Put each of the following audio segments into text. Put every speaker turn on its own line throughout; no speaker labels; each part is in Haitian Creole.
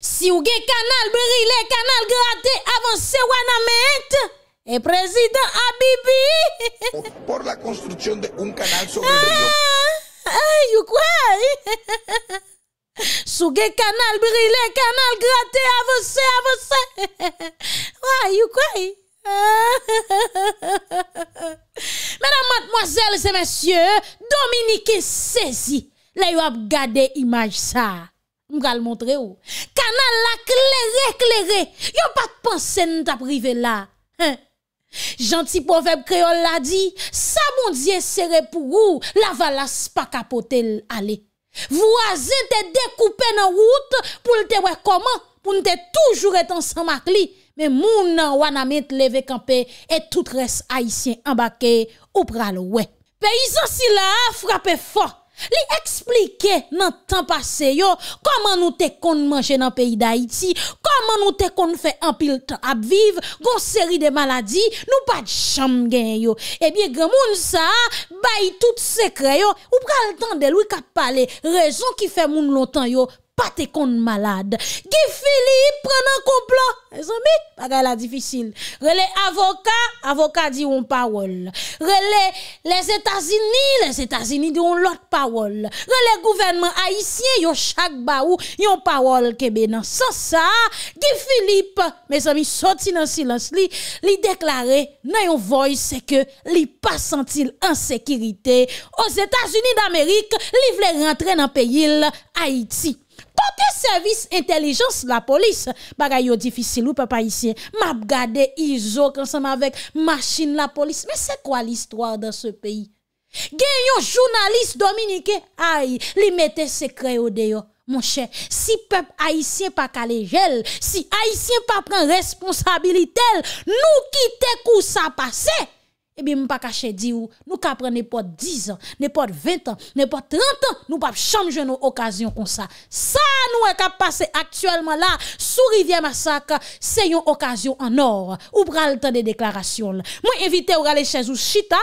Si ou gen kanal brilè, kanal gratè, avonsè wana met, e prezidè a bibi. Por la konstruksyon de un kanal sobrebrile. Ah, ay, yu kway! Si ou gen kanal brilè, kanal gratè, avonsè, avonsè. Ay, yu kway! Mèdam matmoazèl, se mèsyè, Dominique Sési, lè yu ap gade imaj sa. Mpral montre ou, kanal la klere klere, yon pat panse nou ta prive la. Janti poveb kreol la di, sa mondye sere pou ou la valas pa kapote l'ale. Vwazen te dekoupe nan wout pou lte wekoman, pou nte toujou reten san makli, men moun nan wan amet leve kampe et tout res haisyen ambake ou pral wek. Pe yon si la a frape fok. Li eksplike nan tan pase yo, koman nou te kon manje nan peyi da iti, koman nou te kon fè anpil tan apviv, gon seri de maladi, nou pat chanm gen yo. Ebyen gen moun sa, bayi tout sekre yo, ou pral tan del wik ap pale, rezon ki fè moun lontan yo. pas tes comptes malade. Guy Philippe prend un complot. Mes amis, bagaille la difficile. Relais avocat, avocat dit une parole. Relais les États-Unis, les États-Unis dit l'autre parole. Relais gouvernement haïtien, yo chaque baou, yon parole kebe dans Sans ça. Guy Philippe, mes amis, sorti dans silence li, li déclaré dans une voice c'est que li pas senti en sécurité aux États-Unis d'Amérique, li voulait rentrer dans pays Haïti. Pote servis intelijans la polis, bagay yo difisil ou pepe Haitien, map gade, izok ansanman vek, machin la polis. Men se kwa l'histoire dan se peyi? Gen yo jounalist Dominike, ay, li mette sekre yo deyo, mon chè. Si pepe Haitien pa kalejel, si Haitien pa pren responsabilitel, nou kite kou sa pase. Ebi eh mwen pa kache di ou, nou ka prene pot 10 an, ne pot 20 an, ne pot 30 an, nou pa chanmje nou okasyon kon sa. Sa nou e ka pase aktuelman la, sou rivye masak, se yon okasyon an or, ou pral ten de deklarasyon la. Mwen evite ou gale chenjou chita,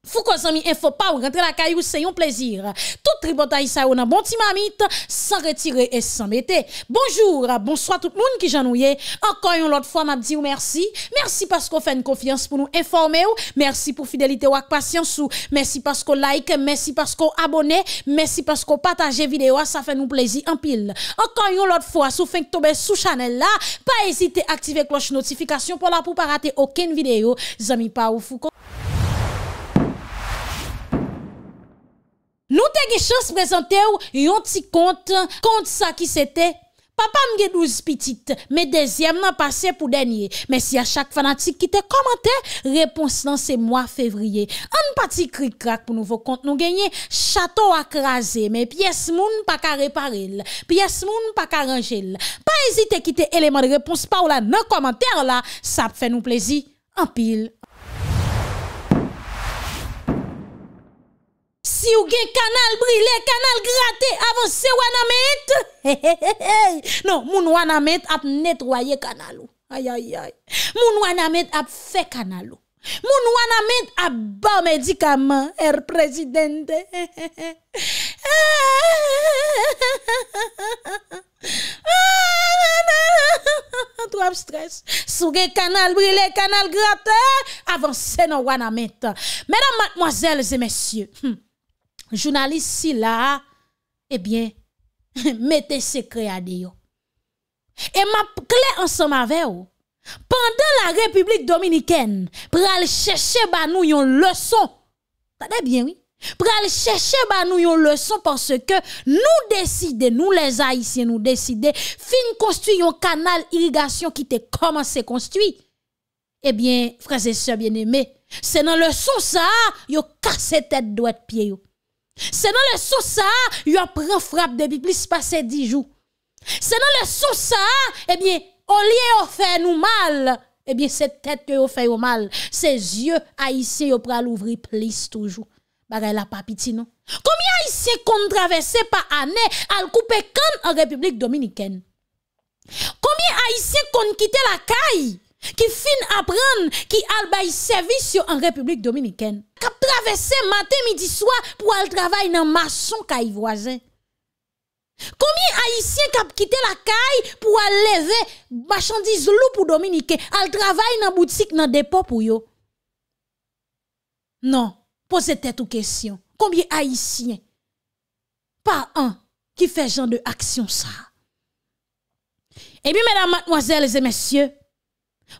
Fou ko zami info pas rentrer rentre la caillou, c'est un plaisir. Tout le sa ou nan bon timamite, sans retirer et sans mettre. Bonjour, bonsoir tout le monde qui là. Encore une autre fois, m'a vous ou merci. Merci parce qu'on fait une confiance pour nous informer ou. Merci pour fidélité ou patience ou. Merci parce qu'on like, merci parce qu'on abonnez, merci parce qu'on partage vidéo, ça fait nous plaisir en pile. Encore une autre fois, sous fin tombe sous channel là, pas hésiter à activer cloche notification pour la pour pas rater aucune vidéo. Amis, pas ou fou Nou te ge chans prezante ou yon ti kont, kont sa ki sete? Papa mge douz pitit, me dezyem nan pase pou denye. Men si a chak fanatik ki te komante, repons nan se mwa fevriye. An pati krik krak pou nouvo kont, nou genye chato akraze. Men piyes moun pa ka reparel, piyes moun pa ka ranjel. Pa ezite ki te eleman repons pa ou la nan komante ou la, sap fe nou plezi, an pil. Si ou gen kanal brilè, kanal gratè, avansè wana mète. Non, moun wana mète ap netroyè kanalou. Moun wana mète ap fè kanalou. Moun wana mète ap ba mèdikaman, er prezidente. Tou ap stres. Si ou gen kanal brilè, kanal gratè, avansè wana mète. Mèdame, mèdame, mèdame, mèdame, mèdame. journaliste si là, eh bien, mettez secret à Dieu. Et ma clé ensemble avec vous. Pendant la République dominicaine, pour aller chercher ba nous une leçon. t'as bien, oui. pour aller chercher ba nous une leçon parce que nous décidons, nous les Haïtiens, nous décidons, fin construire un canal irrigation qui te commencé construit. Eh bien, frères et sœurs bien-aimés, c'est dans le son ça, yo cassé tête doigt pied c'est dans le sous ça, il a pris frappe depuis plus de 10 jours. C'est dans le sous eh bien, au lieu fait nous mal, eh bien, cette tête que a fait mal, ses yeux haïtiens ont pris l'ouvrir plus toujours. Bah, elle a pas pitié, non? Combien haïtiens qu'on par année à couper quand en République Dominicaine? Combien haïtiens ont quitté la caille? qui fin prendre qui albaille service en République dominicaine. Qui traversé matin, midi, soir pour aller travailler dans maçon caille voisin. Combien haïtiens qui quitté la caille pour aller lever marchandises loup pour Dominicains al travail dans boutique dans dépôt pour yo. Non, posez tête aux question. Combien haïtiens pas un qui fait genre de action ça. Et eh bien mesdames, mademoiselles et messieurs,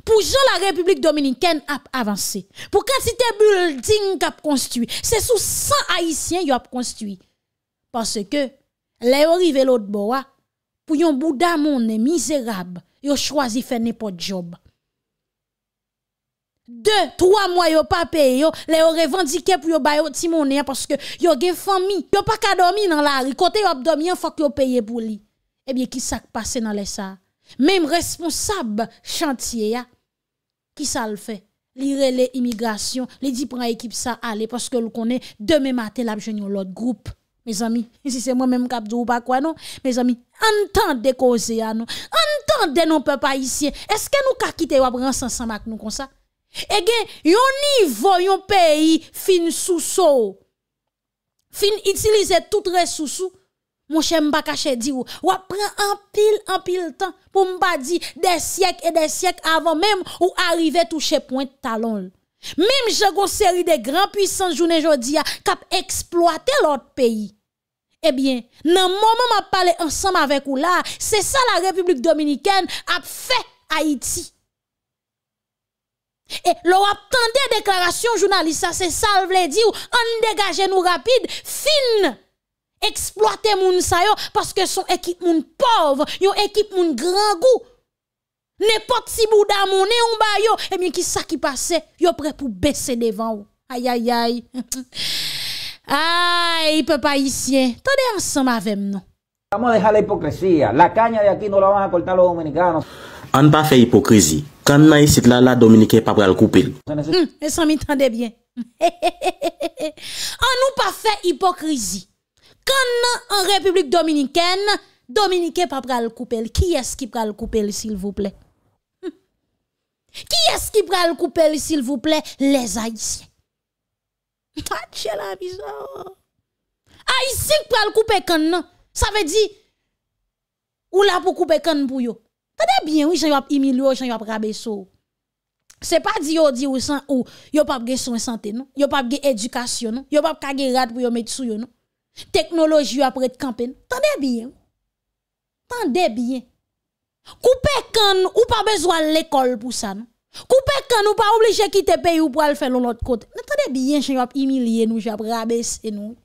pour la République dominicaine a avancé. Pour quantité building qu'a construit, c'est sous 100 haïtiens y a construit. Parce que les arrivé l'autre bois ah, pour yon bouda mon misérable, yo choisi faire n'importe job. Deux, trois mois yo pas payé yo, les revendiqué pour yo bayo ti ah, parce que yo gen famille, yo pas qu'à dormir dans la rue, côté yo dormir faut que yo paye pour lui. Eh bien qui s'est passé dans les salles Mèm responsab chantiye ya, ki sa l fè? Li re le imigrasyon, li di pran ekip sa ale, paske l konè, demè matè la bjenyon lot group. Me zami, si se mwen mèm kapdou pa kwa, non? Me zami, an tan de koze ya, non? An tan de non pe pa isye. Eske nou kakite wap ren san san mak nou konsa? E gen, yon nivou, yon peyi fin sou sou. Fin itilize tout re sou sou. mon cher caché di ou ou prend un pile en pile temps pour pas dire des siècles et des siècles avant même ou arriver toucher point talon même j'ai série de grands puissants journée jodi cap exploiter l'autre pays eh bien, dans moment m'a parlé ensemble avec ou là, c'est ça la République dominicaine a fait Haïti. Et l'on attendait déclaration journaliste, c'est ça le dire, on dégage nous rapide, fin Eksploate moun sa yo Paske son ekip moun pov Yo ekip moun gran gou Ne pot si bouda moun Ne yon bayo E mwen ki sa ki pase Yo pre pou bese devan wou Ayayay Ay, pe pa yisye Tande yon san mavem nou
An
pa fe hipokrizi Kan mai sit la la Dominike Pa pral koupil
An nou pa fe hipokrizi Kon nan an republik dominiken, dominiken pa pral koupel. Ki eski pral koupel sil vouple? Hm. Ki eski pral koupel sil vouple? Les haisyen. A chè la bizan. Haisyen pral koupel kon nan. Sa ve di, ou la pou koupel kon pou yo. Ta de bien ou chan yo ap imil yo, chan yo ap rabes yo. Se pa di yo di ou san ou, yo pap ge son sante nan, yo pap ge edukasyon nan, yo pap kage rad pou yo met sou yo nan. Technologie après de campagne. Tendez bien. Tendez bien. Couper quand ou pas besoin de l'école pour ça, non? Couper quand ou pas obligé de quitter le pays pour aller faire l'autre côté. Tendez bien, je vais humilier nous, je vais rabaisser nous.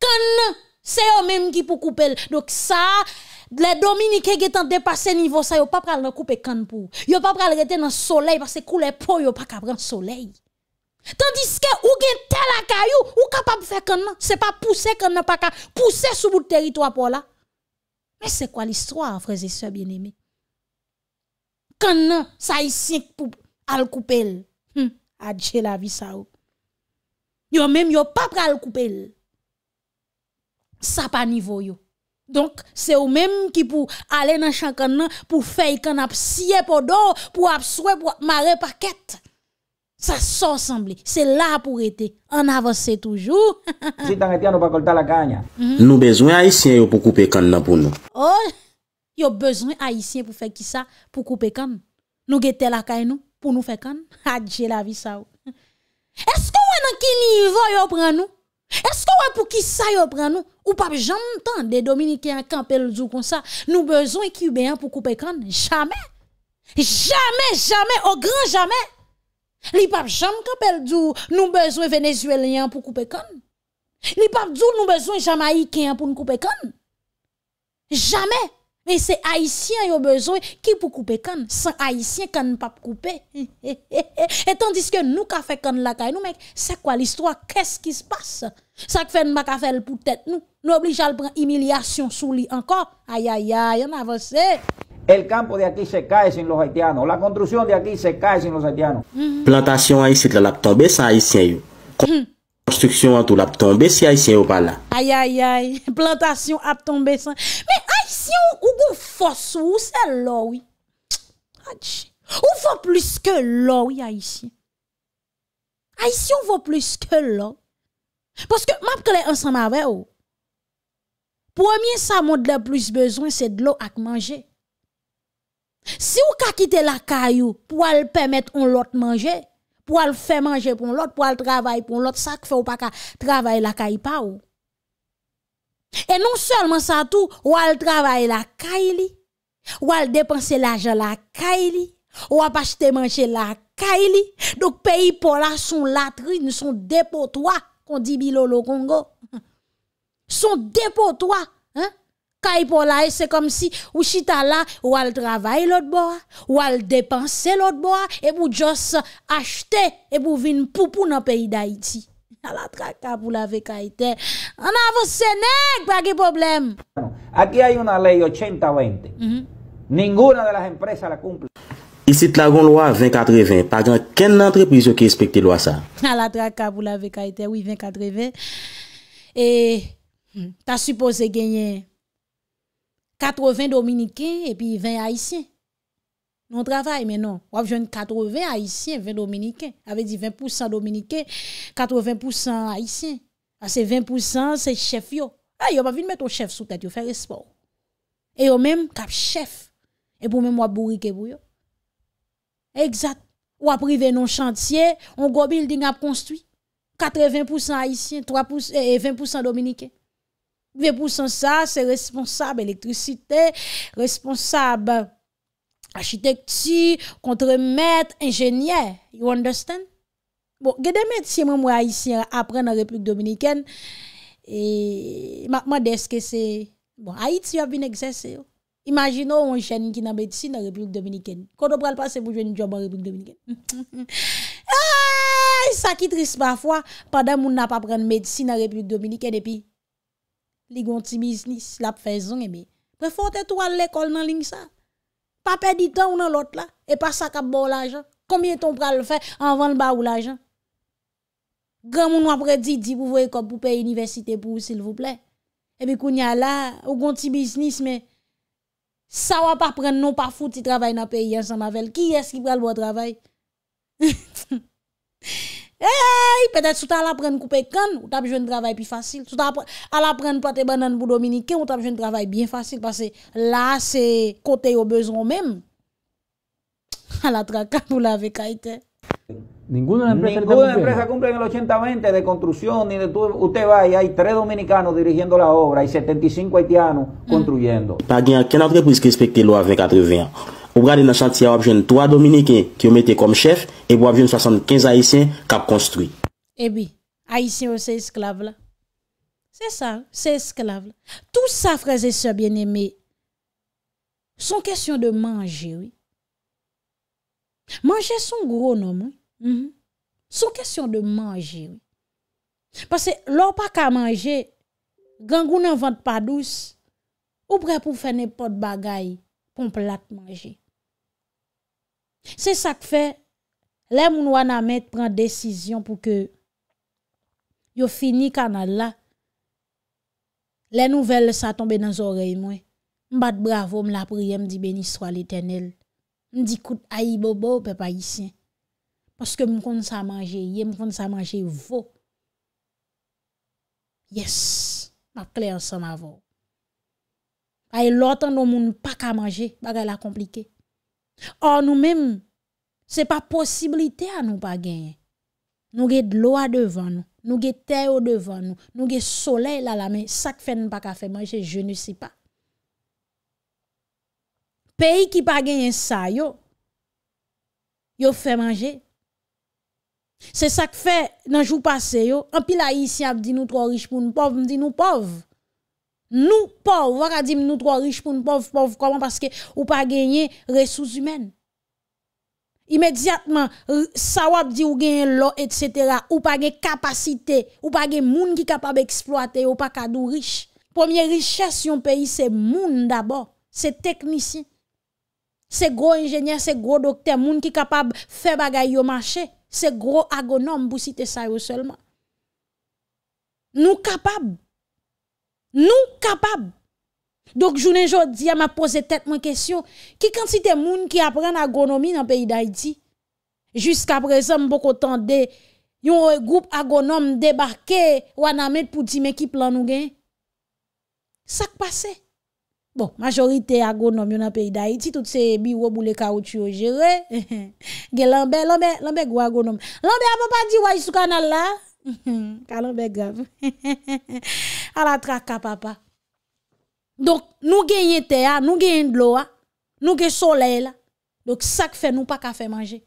Quand c'est eux-mêmes qui pour couper. Donc ça, les Dominicains qui ont dépassé niveau ça, ils pas de couper quand pour. Ils pas à rester dans le soleil parce que couler peau, ils pas prendre le soleil. Tandis que ou gen tel akayou, ou capable faire qu'un Ce c'est pas pousser sur le pas pousser sous bout territoire pour là. Mais c'est quoi l'histoire frères et sœurs bien-aimés? qu'un an ça ici pour al couper. Hum, adieu la vie ça. Yo même yo pas pral couper. Ça pas niveau Donc, c'est vous-même qui pour aller dans le champ pour faire un sié pour dos, pour absouer, pour marrer paquette. Sa so semble, se la pou rete, an avanse toujou.
Si tan ete an nou bakol tala kanya.
Nou
bezwen a isyen yo pou koupe kan nan pou nou.
Oy, oh, yo bezwen a isyen pou fe ki sa pou koupe kan. Nou gete la kay nou pou nou fe kan. Hadje la vi sa oh. ou. Eske wè nan ki nivou yo pran nou? Eske wè pou ki sa yo pran nou? Ou pap jantan de Dominikian kampel djou kon sa? Nou bezwen ki yu beyan pou koupe kan? Jamè! Jamè, jamè, o gran jamè! Li pap jam kapel dou nous besoin vénézuélien pour couper les Li dou nous besoin jamaïcain pour nous couper kan. Jamais. Mais c'est haïtien yo besoin qui pour couper kan. Sans haïtien ne pas couper. Et tandis que nous ka fait kan la nous mec, c'est quoi l'histoire Qu'est-ce qui se passe Ça fait nous pas pour
tête nous. Nous oblige à prendre humiliation sous lui encore. Aïe aïe aïe, on avance. Le camp de aquí se cae sin los haitianos. La construction de aquí se cae sin los haitianos.
Plantation haïtienne la lap tombe sans haïtien yo. Construction a tout la tombe si haïtien ou pas là.
Aïe aïe aïe, plantation a tombe sa. Mais haïtien ou gon force ou c'est l'eau oui. Ou vaut plus que l'eau oui haïtien. on vaut plus que l'eau Parce que m'a clé ensemble avec vous. Premier ça monde plus besoin c'est de l'eau à manger. Si vous ka la caillou pour le permettre on l'autre manger, pour le faire manger pour l'autre, pour le travailler pour l'autre, ça fait ou pas travailler la caillou Et non seulement ça tout, ou le travailler la caillou, ou dépenser l'argent la caillou, ou acheter manger la caillou. Donc pays pour là sont latrines, sont dépeau-toi, qu'on dit bilolo Congo. Son dépotoirs, hein? Kaipola e se kom si ou chita la ou al travaye lot bo a, ou al depanse lot bo a, e pou jos achte, e pou vin poupou nan peyi da iti. A la traka pou la vekaiten, an avos
senek, pa ki problem. Aki ay un alei 80-20, ningouna de las empres a mhm. la koumple.
Isi tlagon lwa 20-80, pa gen ken entrepizyo ki espekte lwa sa?
A la traka pou la vekaiten, oui 20-80, e hmm, ta suppose genye. 80 Dominicains et puis 20 Haïtiens. Nous travaillons non. On a 80 Haïtiens, 20 Dominicains. Avec dit 20% Dominicains, 80% Haïtiens. Ah, c'est 20% c'est chef yo. Ah, yo pas venir mettre ton chef sous tête, yo faire sport. Et yo même cap chef. Et pour même moi bourrique pour yo. Exact. Ou a privé non chantier, on go building a construit. 80% haïtiens 3% et 20% dominicain. Ve pou san sa, se responsab elektrisite, responsab architekti, kontre met, enjenye, you understand? Bon, ge de met si mwen mwen ay si apren nan Republik Dominiken, e, ma deske se, bon, ay ti yo avine gse se yo. Imagino, on jen niki nan medisi nan Republik Dominiken. Koto pral pase, mwen jwen njoba nan Republik Dominiken. E, sa ki tris pa fwa, padan moun na pa pren medisi nan Republik Dominiken, e pi... li gonti biznis, lap fezon e be. Pre fote tou al lekol nan ling sa. Pa pedi tan ou nan lot la, e pa sakap ba ou la jan. Komin ton pral fe, anvan ba ou la jan. Gran moun apre di, di pou vwe kop pou pey universite pou, sil vwple. E be koun ya la, ou gonti biznis, sa wap apren nou pa fout ti travay nan pey yon san mavel. Ki eski pral bo travay? Hey, pe det sou ta la prene koupe kan, ou ta prejene travay pi fasil. Sou ta la prene pate banan pou dominike, ou ta prejene travay biye fasil. Pase la se kote yo bezon menm, la traka pou la vekaiten.
Ningou nan empreja kumple? Ningou nan empreja kumple en el 80-20 de kontrousyon ni de tout. Ou te vaye, hay tre dominikanou dirijendo la obra, hay 75 haitianou kontrouyendo.
Mm. Padien, ken avre pou iske spekte lo avè 80-20? ou brade nan chanti ya wapjen 3 dominike ki ou mette kom chef, e wapjen 75 aisyen kap konstrui.
Ebi, aisyen ou se esklav la. Se sa, se esklav la. Tout sa fraze se bieneme, son kesyon de manje, oui. Mange son gro nom, hein. Son kesyon de manje, oui. Pase lor pa ka manje, gangou nan vante pa douz, ou bre pou fene pot bagay, kon plat manje. Se sak fe, le moun wana met pran desisyon pou ke yo fini kanal la. Le nouvel sa tombe nan zorey mwen. Mbat bravo mla priyem di beni swal etenel. Mdi kout ayi bobo pe pa yisyen. Paske moun kon sa manje ye, moun kon sa manje vo. Yes, bat kler san avon. Aye lotan nou moun pa ka manje, baga la komplike. Or nou men, se pa posibilite a nou pa genye. Nou ge lo a devan nou, nou ge teyo devan nou, nou ge soley la la men, sak fe nou pa ka fe manje, je nou si pa. Pey ki pa genye sa yo, yo fe manje. Se sak fe nan jou pase yo, an pi la isi ap di nou tro rich pou nou pov, mdi nou pov. Nous pauvres, on va dire nous trois riches pour nous pauvres, pauvres, comment parce que ou pas gagner ressources humaines. Immédiatement, euh, ça va dire ou gagner l'eau, etc. Ou pas gagner capacité, ou pas gagner monde qui capable exploiter, ou pas cadeau riche. Première richesse d'un pays, c'est monde d'abord, c'est technicien. C'est gros ingénieur, c'est gros docteur, monde qui capable faire bagaille au marché. C'est gros agronome pour citer ça seulement. Nous capables nous capables. Donc, je ne dis à poser tête ma question. Qui quantité de monde qui apprend l'agronomie dans le pays d'Haïti? Jusqu'à présent, beaucoup de un groupe agronome débarqué ou pour dire mais qui plan nous gagne? Ça passe. Bon, majorité agronome dans le pays d'Haïti, toutes ces bureaux pour les caoutchouc gérés. Lambe, lambe, lambe, agronome. Lambe, a pas dit, ouais, sur canal là. grave. à la traque, papa. Donc, nous gagnons terre, nous gagnons de l'eau, nous gagnons soleil. Donc, ça fait nous pas qu'à faire manger.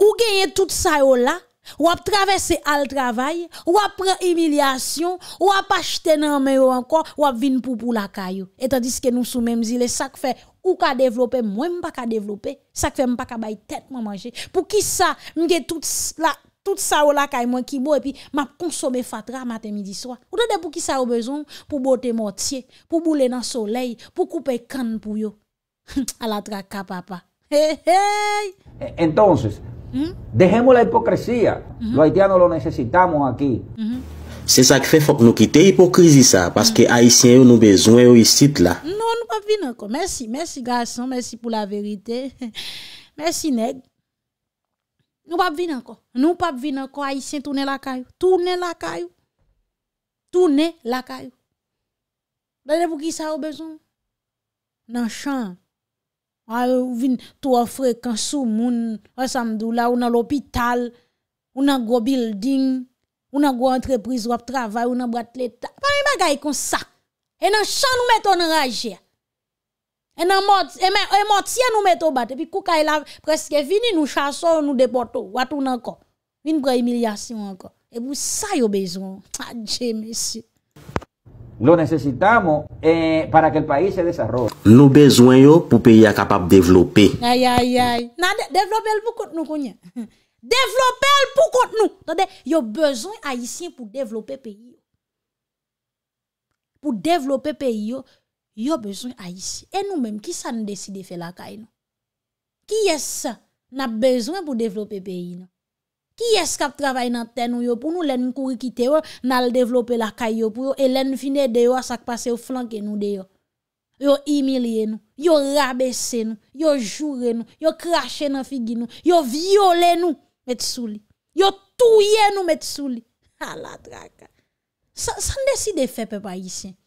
Ou gagnez tout ça là, ou à traverser al travail, ou à prendre humiliation, ou à pas acheter nan encore, ou à venir pour pour la caillou. Et tandis que nous sommes même zile, ça fait ou qu'à développer, moi pas qu'à développer, ça fait pas qu'à bailler tête manger. Pour qui ça, m'gè tout la Tout sa ou la kay mwen ki bo epi, ma konsome fatra maten midi swa. O de de pou ki sa ou bezon pou bote motye, pou boule nan soley, pou koupe kan pou yo. A la tra kapapa. Hey, hey!
Eh, Entonses, hmm? dejemo la hipokresiya. Hmm. Lo Haitiano lo nesesitamo aki.
Se sa ki fe fok nou kite hipokrisi sa, paske Haitien yo nou bezon yo yisit la.
Non, nou pa vin anko. Mersi, mersi gason, mersi pou la verite. Mersi neg. Nou wap vin anko, nou wap vin anko a isen toune lakayou, toune lakayou, toune lakayou. Bèle pou ki sa ou bezon? Nan chan, a ou vin tou a frekansou moun, a samdou la, ou nan l'opital, ou nan go building, ou nan go entreprise wap travay, ou nan bratleta. Pari mba gayi kon sa, e nan chan nou meto nan rajea. E nan mot, e men, e mot si an nou metou bat. E pi kou ka e la, preske vini nou chasou, nou deportou. Watoun ankon. Vini kwa emilyasyon ankon. E pou sa yo bezoun. A ah, dje, mesi.
Lo nesesitamo eh, para kel payi se desarro. Nou bezoun yo
pou peyi a kapap devlopi.
Ay, ay, ay. Nan, devlopi el pou kont nou konye. Devlopi el pou kont nou. Tande, yo bezoun ayisin pou devlopi peyi yo. Pou devlopi peyi yo. yo bezwen a yisi e nou menm ki sa n deside fe lakay nou ki yes sa na bezwen pou devlope peyi nou ki yes kap travay nan ten nou yo pou nou lenn kuri kite yo nan l devlope lakay yo pou yo e lenn fine deyo asak pase yo flanke nou deyo yo imilye nou yo rabese nou yo jure nou yo krashe nan figi nou yo viole nou met sou li yo touye nou met sou li sa n deside fe pe pa yisi nou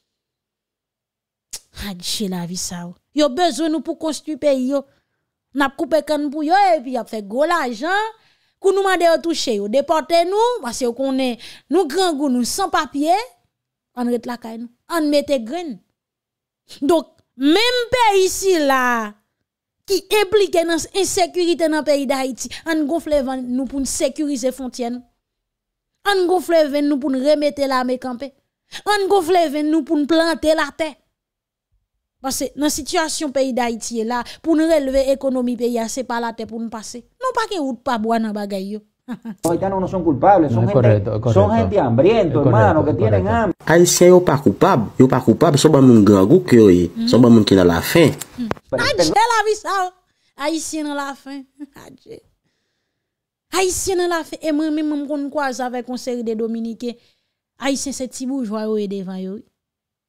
Hadje la vie ça. Oh. Yo besoin nous pour construire pays yo. N'a coupé kan pour yo et puis a fait gros l'argent. Kou nous mande yo touche yo, déporter nous parce que qu'on est nous grand nous sans papier. On rete la caille nous. On mette grain. Donc même pays ici là qui impliqué dans insécurité dans le pays d'Haïti, on gonfle nous pour sécuriser frontières. On gonfle nous pour remettre l'armée campée. On gonfle nous pour planter la terre. Parce que dans la situation pays d'Haïti là, pour nous relever l'économie pays, c'est pas la tête pour nous passer. Non pas que route pas boire dans bagaille.
Los non nous sont sont sont no, hermano, que hambre.
Haïtiens yo pas coupable, yo pas coupable, sont pas moun grand que yo, mm. pas qui la faim. Mm.
Adje la vie ça. Hein. Haïtien dans la faim. Adje. dans la faim et moi même quand croise avec un série de dominicains. c'est petit devant yo.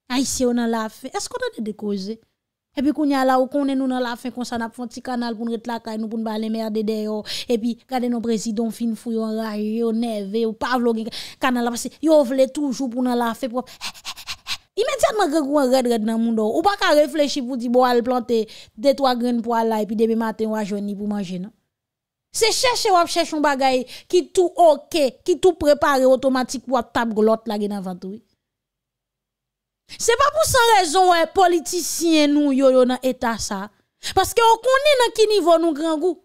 Ay si yo nan la fe, esko ta de dekoze? Epi koun ya la ou kounen nou nan la fe, konsan ap fwant si kanal koun ret lakay, nou poun ba le merde de yo, epi gade nou prezidon fin fuyon raye, yo neve, yo pavlo gen kanal la fe, yo vle toujou pou nan la fe, imediatman regou an red red nan moun do, ou baka reflechi pou di bo al plante, detwa gren pou al la, epi debi maten wajwen ni pou manje nan. Se cheshe wap cheshe un bagay, ki tou ok, ki tou prepare, otomatik wap tab glot la gen avantoui. C'est pas pour sans raison ouais politiciens nous yo yo dans état ça. Parce que on connaît dans qui niveau nous grand goût.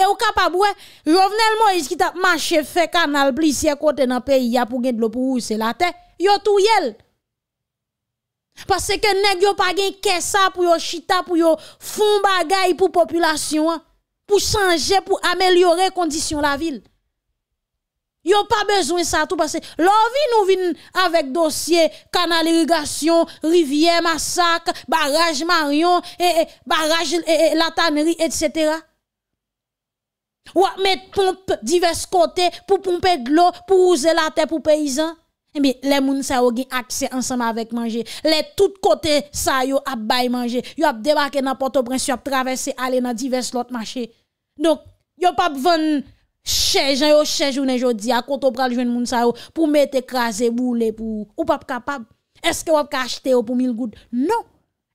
Et au capable ouais Jovenel Moïse qui t'a marché fait canal plusieurs côté dans pays a pour gagner de l'eau pour c'est la terre. Yo tout yel. Parce que nèg yo pas gagne que ça pour yo chita pour yo fond bagaille pour population hein, pour changer pour améliorer condition la ville. Yo pas besoin ça tout parce que vie, nous vin avec dossier canal irrigation, rivière massacre, barrage Marion barrage latanerie, la tannerie etc. Ou mettre pompe divers côtés pour pomper de l'eau pour user la terre pour paysans. Eh bien, les gens ça ont accès ensemble avec manger. Les tout côtés ça yo a bay manger. Yo a débarqué dans Port-au-Prince, yo a traversé aller dans divers autres marchés. Donc, yo pas vendre chez yo chèche journée jodi à quand on pral le moun sa yo pour mettre écraser boule pour ou pas capable est-ce que vous peut acheter pour 1000 gouttes non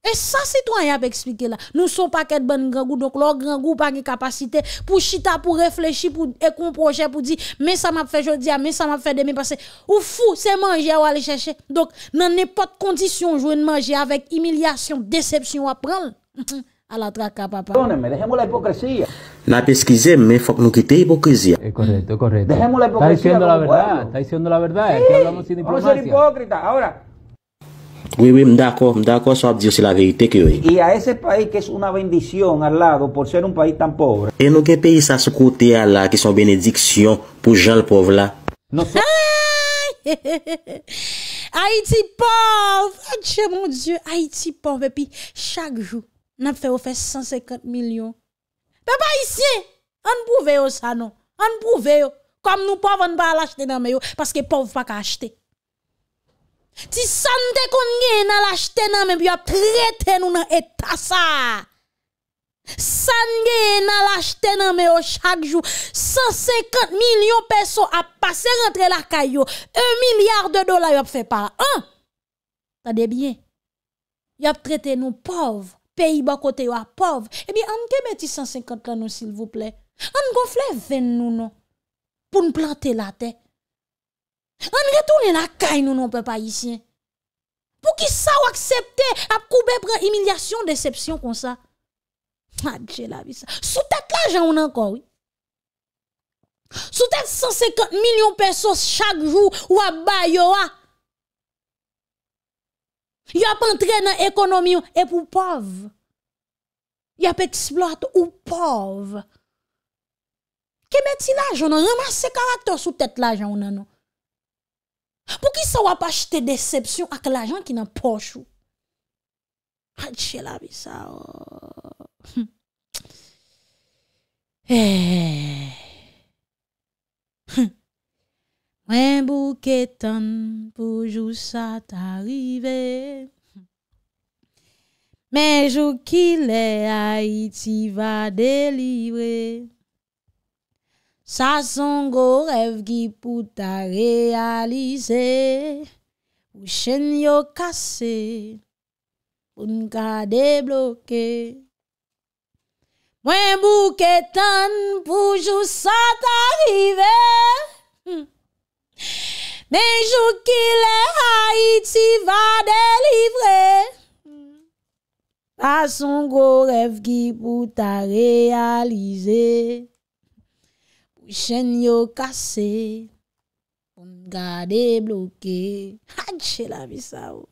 et ça, c'est toi citoyen a expliqué là. Nous sommes pas qu'être bon grand goût, donc leur grand goût pas de capacité pour chita, pour réfléchir, pour un projet, pour dire, mais ça m'a fait jeudi, mais ça m'a fait demain, parce que, ou fou, c'est manger ou aller chercher. Donc, dans n'importe condition, jouer de manger avec humiliation, déception, à prendre
à la traque à papa. Dejemos la hipocresía.
La pesquise, mais faut que nous quittions l'hypocrisie. C'est eh, correct,
c'est correct. Dejemos la hipocresía. Está diciendo la verdad, pueblo. está diciendo la verdad. Sí. que hablamos sin diplomacia. Vamos a ser Ahora.
Oui, oui, d'accord, d'accord, soit dire c'est la vérité que oui.
Y a ce pays qui est une bénédiction à lado pour ser un pays tan pauvre.
Et nous que pays ça ce côté à là qui sont bénédictions pour Jean le pauvre là. Haïti
pauvre, mon Dieu, Haïti pauvre et puis chaque jour n'a fait 150 millions. Papa ici, on prouve ça non. On prouve comme nous pauvres on pas l'acheter dans mais parce que pauvres pas acheter. Si ça ne qu'on dans l'acheter dans mais puis a traité nous dans état ça. Sange nan lachte nan me yo chaque jour, 150 millions personnes à rentrer dans la caillou. Un milliard de dollars y fait par un. An, tade bien Vous traitez traité pauvres. pauvres. Pays-Bas côté ou ah, pauvre. Eh bien, on mettre 150 là, s'il vous plaît. On gonfle 20 nous, Pour nous planter la tête On retourne la caille, nous, non, peuple ici Pour qui ça ou accepter à couper pour humiliation, déception comme ça? Ah, j'ai la vie ça. Sous tête j'en on encore, oui. Sous tête 150 millions de personnes chaque jour ou à Bayoa. Yo ap entren nan ekonomi yo ep ou e pov. Yo ap eksploat ou pov. Kèmè ti lajon nan? Remas se karakter sou tèt lajon nan nou. Pou ki sa wap achete decepsyon ak l'ajon ki nan pochou? Adjè la mi sa ou. Oh. Eeeh. Mwen bou ketan pou jous sa ta rive, men jou ki le Haiti va delibre, sa son go rev ki pou ta realize, ou chen yo kase, ou n ka debloke. Mwen bou ketan pou jous sa ta rive, Menjou ki le Haiti va delivre A son gro rev ki pou ta realize Pou chen yo kase Pou mga deblouke A dje la misa ou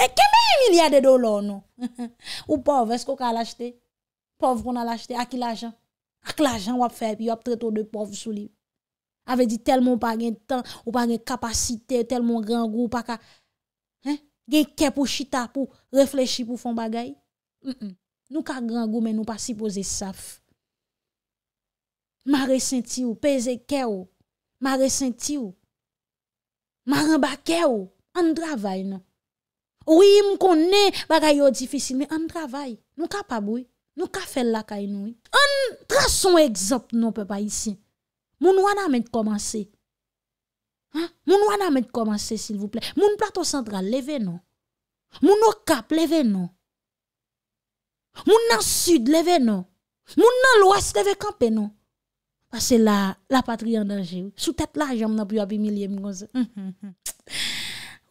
E keme yi milyade dolo nou Ou pov esko ka lachte Pov kon alachte akil ajan Akil ajan wap fe Yop treto de pov sou liw Ave di tel moun pa gen tan, ou pa gen kapasite, tel moun gran gou, pa ka gen ke pou chita pou reflechi pou fon bagay. Nou ka gran gou men nou pa sipo ze saf. Ma re senti ou, peze ke ou, ma re senti ou, ma remba ke ou, an dravay nan. Ou yi m konen bagay yo difisil, men an dravay. Nou ka pa bouy, nou ka fel lakay nou. An transon egzopt nou pe pa yi sin. Moun wana men t'komanse? Moun wana men t'komanse, s'il vous plaît? Moun plato central leve nou? Moun nou kap leve nou? Moun nan sud leve nou? Moun nan l'ouest leve kampen nou? Ase la patria en danger. Sou tèt la, jèm nan pou y api milye moun kon se.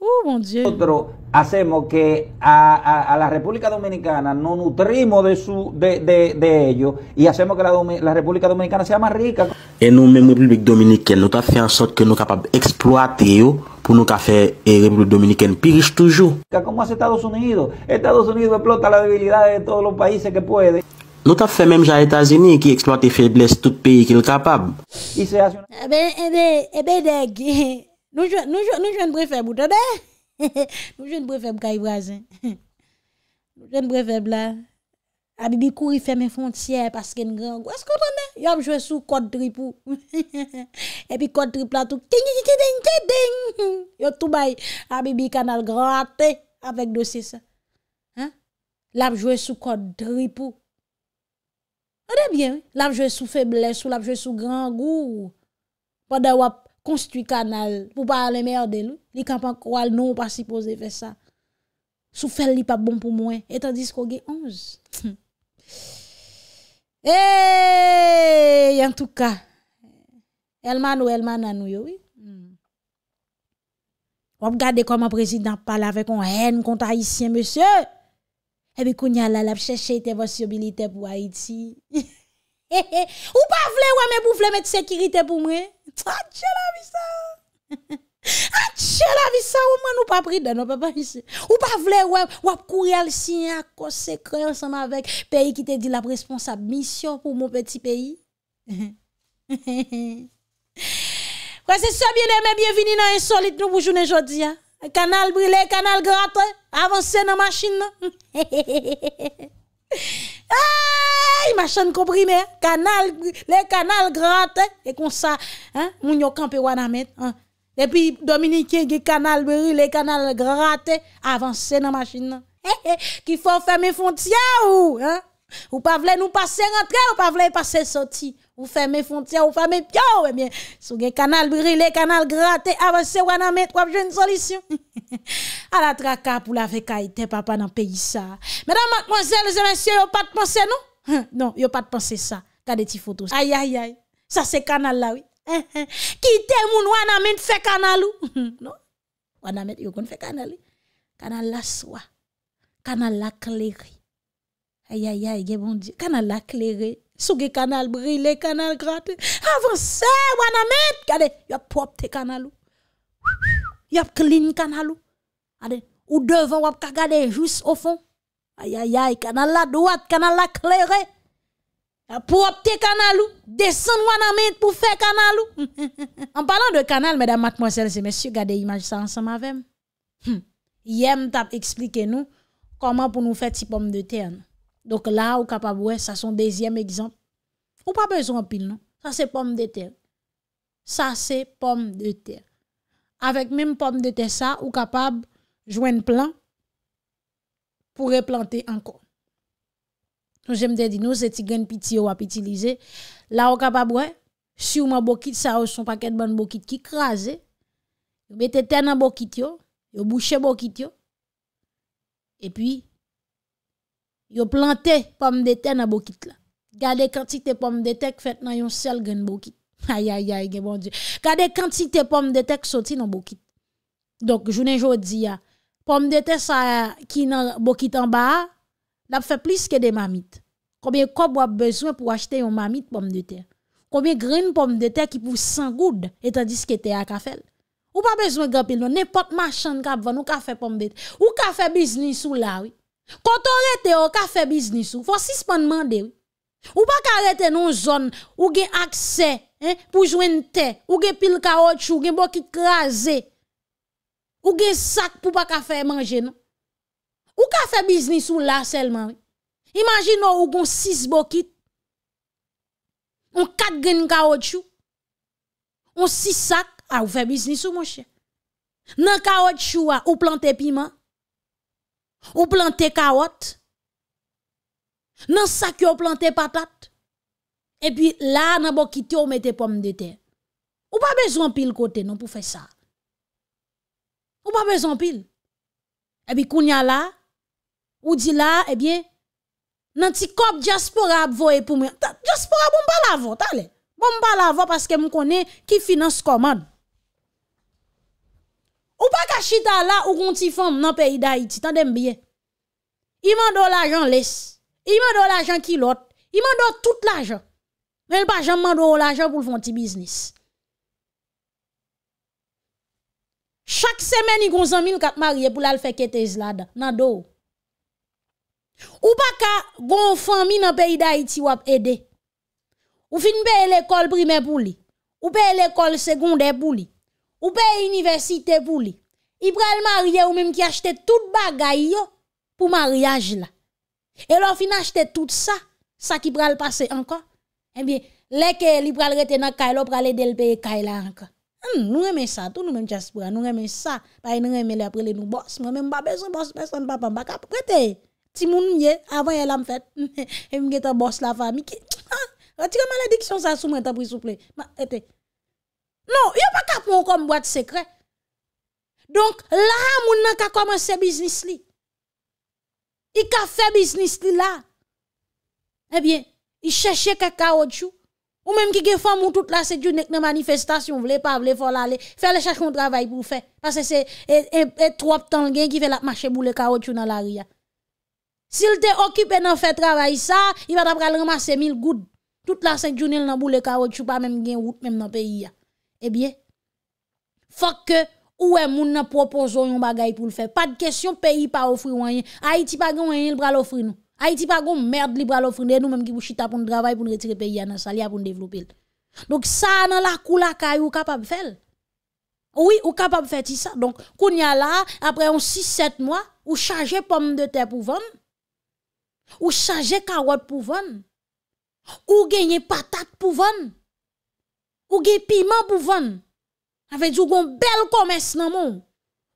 Uh, mon Nosotros hacemos que a, la República Dominicana nos nutrimos de, ellos y hacemos que la, República Dominicana sea más rica.
En nous, República Dominicana, nos hacemos fait en sorte que nous capables de pour para que la República Dominicana plus siempre. toujours.
Como hace Estados Unidos. Estados Unidos explota la debilidad de todos los países que puede.
Nosotros hacemos fait que Estados Unidos unis qui exploitent de todos los países que qui est capable.
Y
se hace una... Nou jwen prefeb ou tande? Nou jwen prefeb ka ibrazen. Nou jwen prefeb la. Abibi kouri fèm e fonciè paske n gran gwo. Eskotande? Yo ap jwe sou kote tripo. E pi kote tripla tou. Yo tou bay. Abibi kanal grate. Apek dosi sa. La ap jwe sou kote tripo. Ode bien? La ap jwe sou feble. Sou la ap jwe sou gran gwo. Pwede wap. construit canal pour pas aller merder lui li capable quoi non pas supposé faire ça sous fait li pas bon pour moi et tandis qu'on gagne 11 Et en tout cas Elman ou Elman a nous oui on hmm. regarde comment président parle avec on haine contre haïtien monsieur et eh puis qu'on y a là la chercher intervention pour Haïti ou pas vle ou mais pour vle mettre sécurité pour moi déjà
la vie sa ou.
la vie sa ou man ou pa pri dan ou pa pa Ou pa vle ou ap kouri al cause konsekre ensemble avec pays qui te dit la responsable pour mon petit petit pays. Quoi se se bien aimé bienvenue dans insolite nou pou journée jodi ya. canal canal canal gratte, avanse dans la machine. Eyyy, machan komprime, kanal, le kanal grate, e kon sa, moun yo kanpe wana met. E pi Dominikye ge kanal beru, le kanal grate, avanse nan machin nan. Ehe, ki fò fèmè fon tia ou, ou pa vle nou pase rentre, ou pa vle pase soti. ou fermer frontières, ou fermer pio, eh bien, sous canal brûlé, canal gratté, avance ou an ou une solution. à la traka pour la tes papa, dans pays ça. Mesdames, mademoiselles et messieurs, yon pas de penser, non? Hein? non, yon pas de penser ça. Regardez tes photos. Aïe, aïe, aïe. Ça, c'est canal là, oui. Quittez moun, ou an met fait canal ou. non? Ou met, yon kon fait canal. Canal la soie. Canal la cléry. Aïe, aïe, aïe, bon Dieu. Canal la cléry les canal brille les canal gratte. Avance, wana Gade, yop pop te canalou ou. y clean canal. ou. Gade, ou devant wap kagade juste au fond. Aïe, aïe, aïe, canal la droite, canal la claire. Yap pop te kanal Descend wana pour faire canalou en parlant de canal, mesdames, mademoiselles et messieurs, gade image ça ensemble avec. Hmm. Yem tap explique nous comment pour nous faire des pomme de terre. Donc là, ou capable, ça son deuxième exemple. Ou pas besoin pile, non? Ça c'est pomme de terre. Ça c'est pomme de terre. Avec même pomme de terre, ça, ou capable, joindre plan pour replanter encore. Donc j'aime te dire, nous, c'est grande pitié ou à utiliser. Là, ou capable, si ou ma bokit ça, ou son paquet de bon bokit qui crase, vous mettez terre dans bokit yo, vous bouchez bokit yo, et puis, Yo plante pom detek nan bokit la. Gade kantite pom detek fet nan yon sel gen bokit. Ayayay, gen bon diyo. Gade kantite pom detek soti nan bokit. Donk, jounen jo diya, pom detek sa ki nan bokit an ba non. a, dap fe plis ke de mamit. Kobyen kop wap bezwen pou achete yon mamit pom detek. Kobyen gren pom detek ki pou sangoud, etan diske te a kafel. Ou pa bezwen gampil non, nepot machan kapvan ou kafe pom detek. Ou kafe biznis ou la wik. Konton rete ou ka fe biznis ou, fò sisman mande ou. Ou pa ka rete nou zon ou ge akse pou jwen te, ou ge pil ka otchou, ou ge bok i kraze, ou ge sak pou pa ka fe manje nou. Ou ka fe biznis ou la selman. Imagin nou ou gon sis bokit, ou kat gen ka otchou, ou sis sak, a ou fe biznis ou monshe. Nan ka otchou a ou plante piman. Ou plante kawot, nan sakyo plante patat, epi la nan bo kiti ou mette pom de ten. Ou pa bezon pil kote nou pou fe sa. Ou pa bezon pil. Epi kounya la, ou di la, epi eh nan ti kop diaspora ap voye pou mwen. Jaspora bon ba la vo, tale. Bon ba la vo paske m konen ki finance koman. Ou pa ka chita la ou kon ti fom nan peyi da iti, tan dem biye. Iman do l'ajan les, iman do l'ajan ki lot, iman do tout l'ajan. Men pa janman do l'ajan pou l'fon ti biznis. Chak semeni kon zanmil kat marye pou lal fekete zlada, nan do. Ou pa ka gon fom mi nan peyi da iti wap ede. Ou fin peye l'ekol prime pou li, ou peye l'ekol segonde pou li. Ou peye universite pou li. I pral marye ou menm ki achte tout bagay yo pou mariage la. E lo fin achte tout sa, sa ki pral pase anka. Eh en biye, leke li pral rete nan kaye, lo pral e delpeye kaye la anka. Hmm, nou reme sa, tou nou menm jaspura. Nou reme sa, paye nou reme le apre le nou bosse. Mwenm mba bezon bosse, bezon mba bamba kap. E te, ti moun mye, avan yel am fet. E mge te bosse la fami ki. Ati ah, ka man la diksyon sa soumen ta pou souple. E te. Non, il a pas qu'à prendre comme boîte secret. Donc là mon nan a commencé business li. Il a fait business li là. Eh bien, il cherchait quelqu'un caoutchouc. Ou même qui gen femme ou tout là c'est une nan manifestation, vle pas vle faut aller faire le chercher un travail pour faire parce que c'est trop temps gen qui fait la marcher boule caoutchouc dans la rue. S'il te occupé dans faire travail ça, il va t'apprendre ramasser 1000 gouttes. Tout la c'est une dans boule caoutchouc pas même gen route même dans pays eh bien, faut que les moun nan des yon pour le faire. Pas de question pays pas offrir rien. Haïti pas gon rien, il nous. Haïti pas gon merde, li nous offrir nous même qui pour chita pour travail pour retirer pays pour salia développer. Donc ça dans la cour la caillou capable faire. Oui, ou capable faire ça. Donc a là après 6 7 mois ou charger pomme de terre pour vendre. Ou charger carotte pour vendre. Ou gagner patate pour vendre ou gen piment pour vendre. Avec du bon bel commerce nan mon.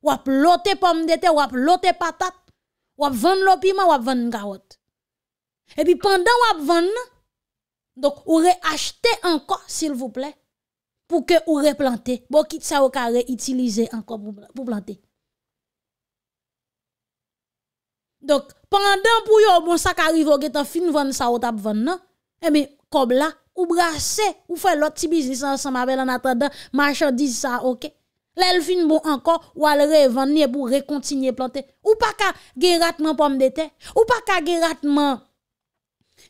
Ou ap lote pomme de terre, ou ap lote patate, ou ap vendre le piment, ou ap vendre carotte. Et puis pendant ou ap vendre, donc ou achetez encore s'il vous plaît pour que ou replantez. Bon quitte ça ou carré utiliser encore pour, pour planter. Donc pendant pour yo bon ça arrive ou gen fin vendre ça ou tap vendre non. Eh mais comme là ou brasser, ou fait l'autre petit business ensemble avec en attendant, marchandise ça, ok? L'elfin bon encore, ou aller revendre pour recontinuer planter. Ou pas ka gen ratement pomme de terre, ou pas ka gen ratement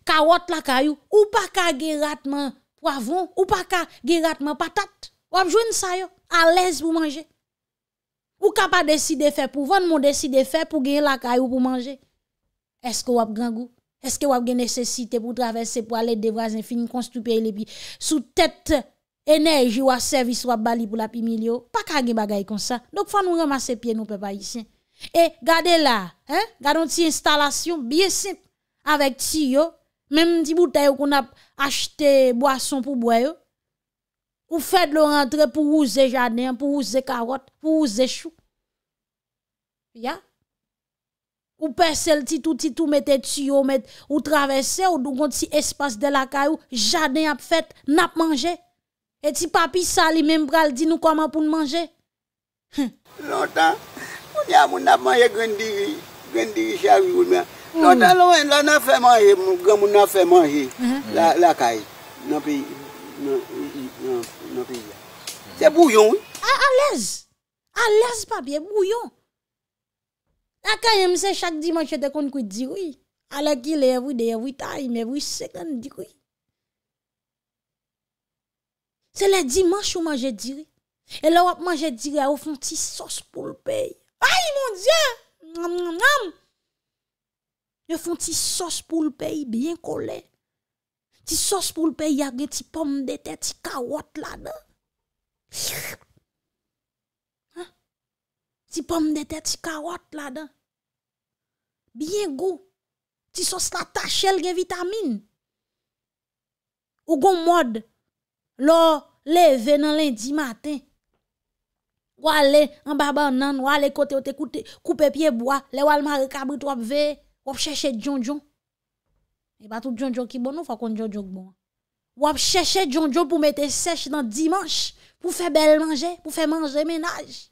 carotte la caillou, ou pas ka gen ratement poivron, ou pas ka gen ratement patate. Ou ap jouer ça yo, à l'aise pour manger. Ou capable décider faire pour vendre, mon décider faire pour gagner la caillou pour manger. Est-ce que ou ap grand goût? Est-ce que vous avez nécessité pour traverser pour aller des voisins finis construire et puis sous tête énergie ou service ou bali pour la pimilio pas qu'à des bagaille comme ça. Donc faut nous ramasser pieds, nous peuple haïtien. Et gardez là, hein, gardons installation bien simple avec tuyau, même des bouteille qu'on a acheté boisson pour boire. Ou faites le rentrer pour user jardin, pour user carotte, pour user chou. Ya, Ou perselle ti tout ti tout mette etu yo mette ou travesse ou dougon ti espas de lakay ou jane ap fet nap manje. Eti ah, papi sa li menm bral di nou kwa man pou nan manje.
Lontan, moun ya moun nap manje gwen diri, gwen diri chawi ou mè. Lontan lwen la nan fè manje, moun gen moun nan fè manje lakay. Nopi, nopi
ya.
Se bouyon. A lez, a lez papi e bouyon. Akaye mse chak dimanche te kon kou diri. Ale ki le evou de evou tay, me evou se kan diri. Se le dimanche ou manje diri? E le wap manje diri, ou fon ti sos pou l pey. Ayy mon diyan! Gnam, gnam, gnam! Ou e fon ti sos pou l pey, biyen kolè. Ti sos pou l pey, yage ti pom de te, ti kawot la de. Shhh! Ti pomme de tè, ti karot la dan. Biye gou. Ti sos la tachel gen vitamine. Ou goun mwad. Lo le ve nan lendi maten. Wale, an baba nan, wale kote ote kute, koupe pie bwa, le wale ma rekabrit wap ve, wap chèche djon djon. E batou djon djon ki bon ou fakon djon djon bon. Wap chèche djon djon pou metè sèche nan dimanche, pou fè bel manje, pou fè manje menaj.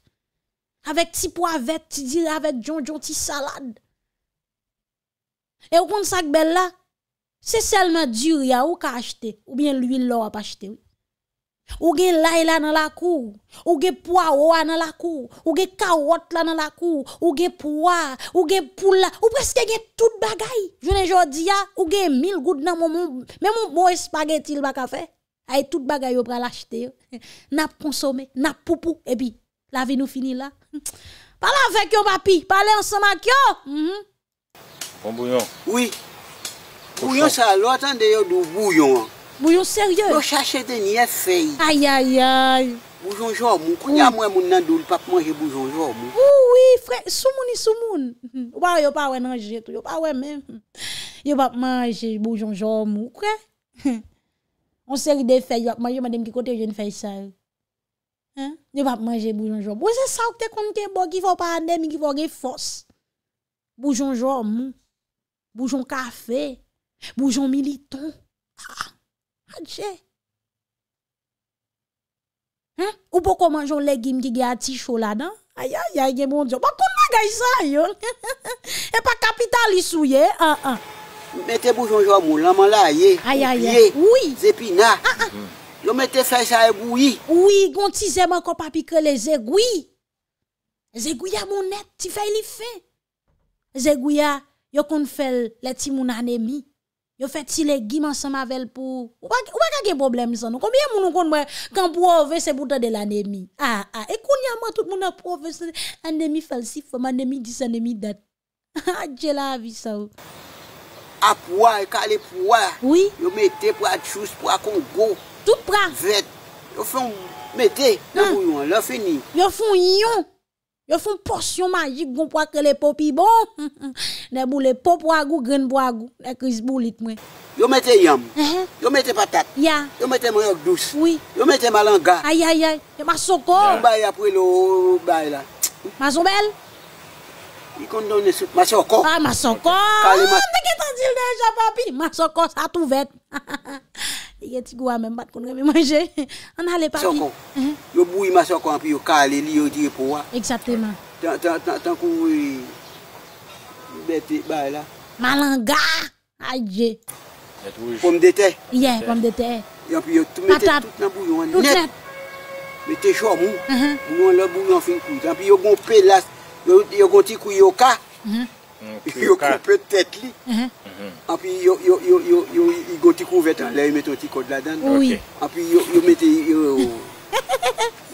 avec petit poivette, tu dire avec John John, petit salade. Et au compte ça belle là, c'est seulement du ya ou qu'a acheté, ou bien l'huile là pas acheté. Oui. Ou gen lay là dans la cour, ou gen poireau dans la cour, ou gen carotte là dans la cour, ou gen poire ou gen poula, ou presque gen tout bagay. Jeunes jodi a, ah, ou gen mille goud dans mon même mon bon spaghetti il va faire. Ay tout bagay ou pral acheter, n'a consommer, n'a poupou et puis la vie nous finit là. Parle avec yo, papi. Parle ensemble avec yo. -hmm.
Bon bouillon. Oui. Bouillon, ça, l'autre, d'ailleurs, du bouillon. Hein.
Bouillon sérieux. Je cherche des niais feuilles. Aïe, aïe, aïe.
Bouillon j'en Quand il moi, mon nan doule, pas manger bouillon Oui
Oui, frère. Soumouni, soumoun. Ou pas, yo pas, ouais, non j'ai tout. Yo pas, ouais, même. Yo pas manger bouillon ai quoi. On série des feuilles, yo pas madame, qui côté, je une feuille sale. Yon pa manje boujonjwa moun. Mwen se sa ou te kon te bo ki fo pa an demi ki fo ge fos. Boujonjwa moun. Boujon kafe. Boujon militon. Ah, adje. Ou pou komanjwa legim ki ge ati chola nan? Aya ya ye moun diyo. Bakon magay sa yon. E pa kapitali sou ye. Ah, ah. Mwen te boujonjwa
moun. Laman la ye. Aya ya. Zepina. Aya ya. Hmm. Yo mette fè sa egoui.
Ouwi, gonti zèman kop apike le zègoui. Zègouya mounet, ti fè ili fè. Zègouya, yo kon fè lè ti moun anemi. Yo fè ti lè gi man san mavel pou. Ouwa kage problem san nou? Komiye moun nou kon mwen kan pou ouve se bouta de l'anemi? Ha, ha, ekoun yaman tout moun apou ouve se anemi fèl si fè, man anemi di san anemi dat. Ha, ha, jè la avi sa ou. A pouwa, e kalè
pouwa. Yo mette pou adjous pou akongou. Toute pran. Vèt. Yo fon
metè nan bou yon. Yo fon yon. Yo fon porsyon magik goun pou akre le popi bon. Ne bou le pop wagou, gren wagou. Le kris boulit mwen. Yo metè yam.
Yo metè patat. Yo metè mwen yon dous. Yo metè malanga.
Ayayay. Yo masoko. Mwen bay
apwe lo bay la. Maso bel? Ikon donne masoko. Ah masoko. An deke
tan zil deja papi. Masoko sa tou vèt. Yon
bou yon masokon pi yon kalen li yon diye pouwa. Eksateman. Tan kou yon bete bay la.
Malan ga. Aje. Poum dete. Ye poum dete.
Yon pi yon tout nan
bouyon net.
Meten choumou. Moun mhm. la bouyon fin kou. Tan pi yon goun pelas. Yon goun ti kou yon ka.
Hmm. Epi yo
koupé tijd li.
Aham.. Mhm. Mhm. A
pi io yo yo yo yo yo yo liyo yi go little ko vetran. Le yo mettyt little porta ladan. Woube. A pi yo you mettyw yo ou...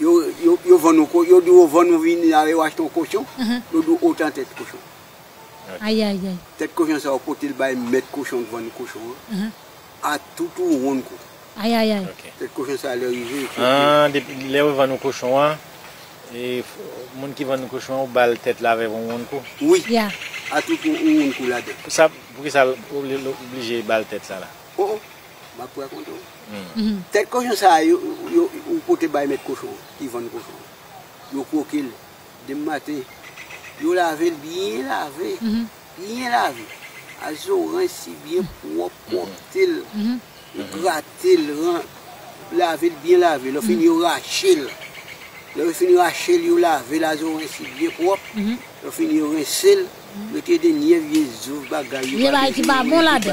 Bheheheӧ Dr evidenced man Yo yo yo venu ko. Yo do yo venu vin a rewa as ten p leaves. Aham. Yo do wadan ted kunne � 편. Ayaye. Ted kunne essa wapo take bay mette p leaves v anu p leaves parl. Hm. Ad tou too woun koun. Ayaye. Ted kunne essala rive wismi. A defi lè ah, ovän nou konm e von ah. E소 ou moon ki on tet la vegicou vou woun kou? W Oui. Yah. A toutou, ou yon kou la dek. Pou ki sa oblige bal tet sa la? Oh, oh. Hmm. Mhm. Ou ou, ba prekontou. Tet kou jen sa, yo kote bay met kouchou, kivan kouchou. Yo kou kil, dem mate, yo lave, bien lave, mhm. bien lave, a zo ren si bien prop, mhm. prop til, ou gratil, lave, bien lave, lo fin yo rachil, lo fin yo rachil, yo lave, la zo ren si bien prop, lo fin yo ren sel, mwen kede niye ye zouv bagay yon ba ye ti ba bon lade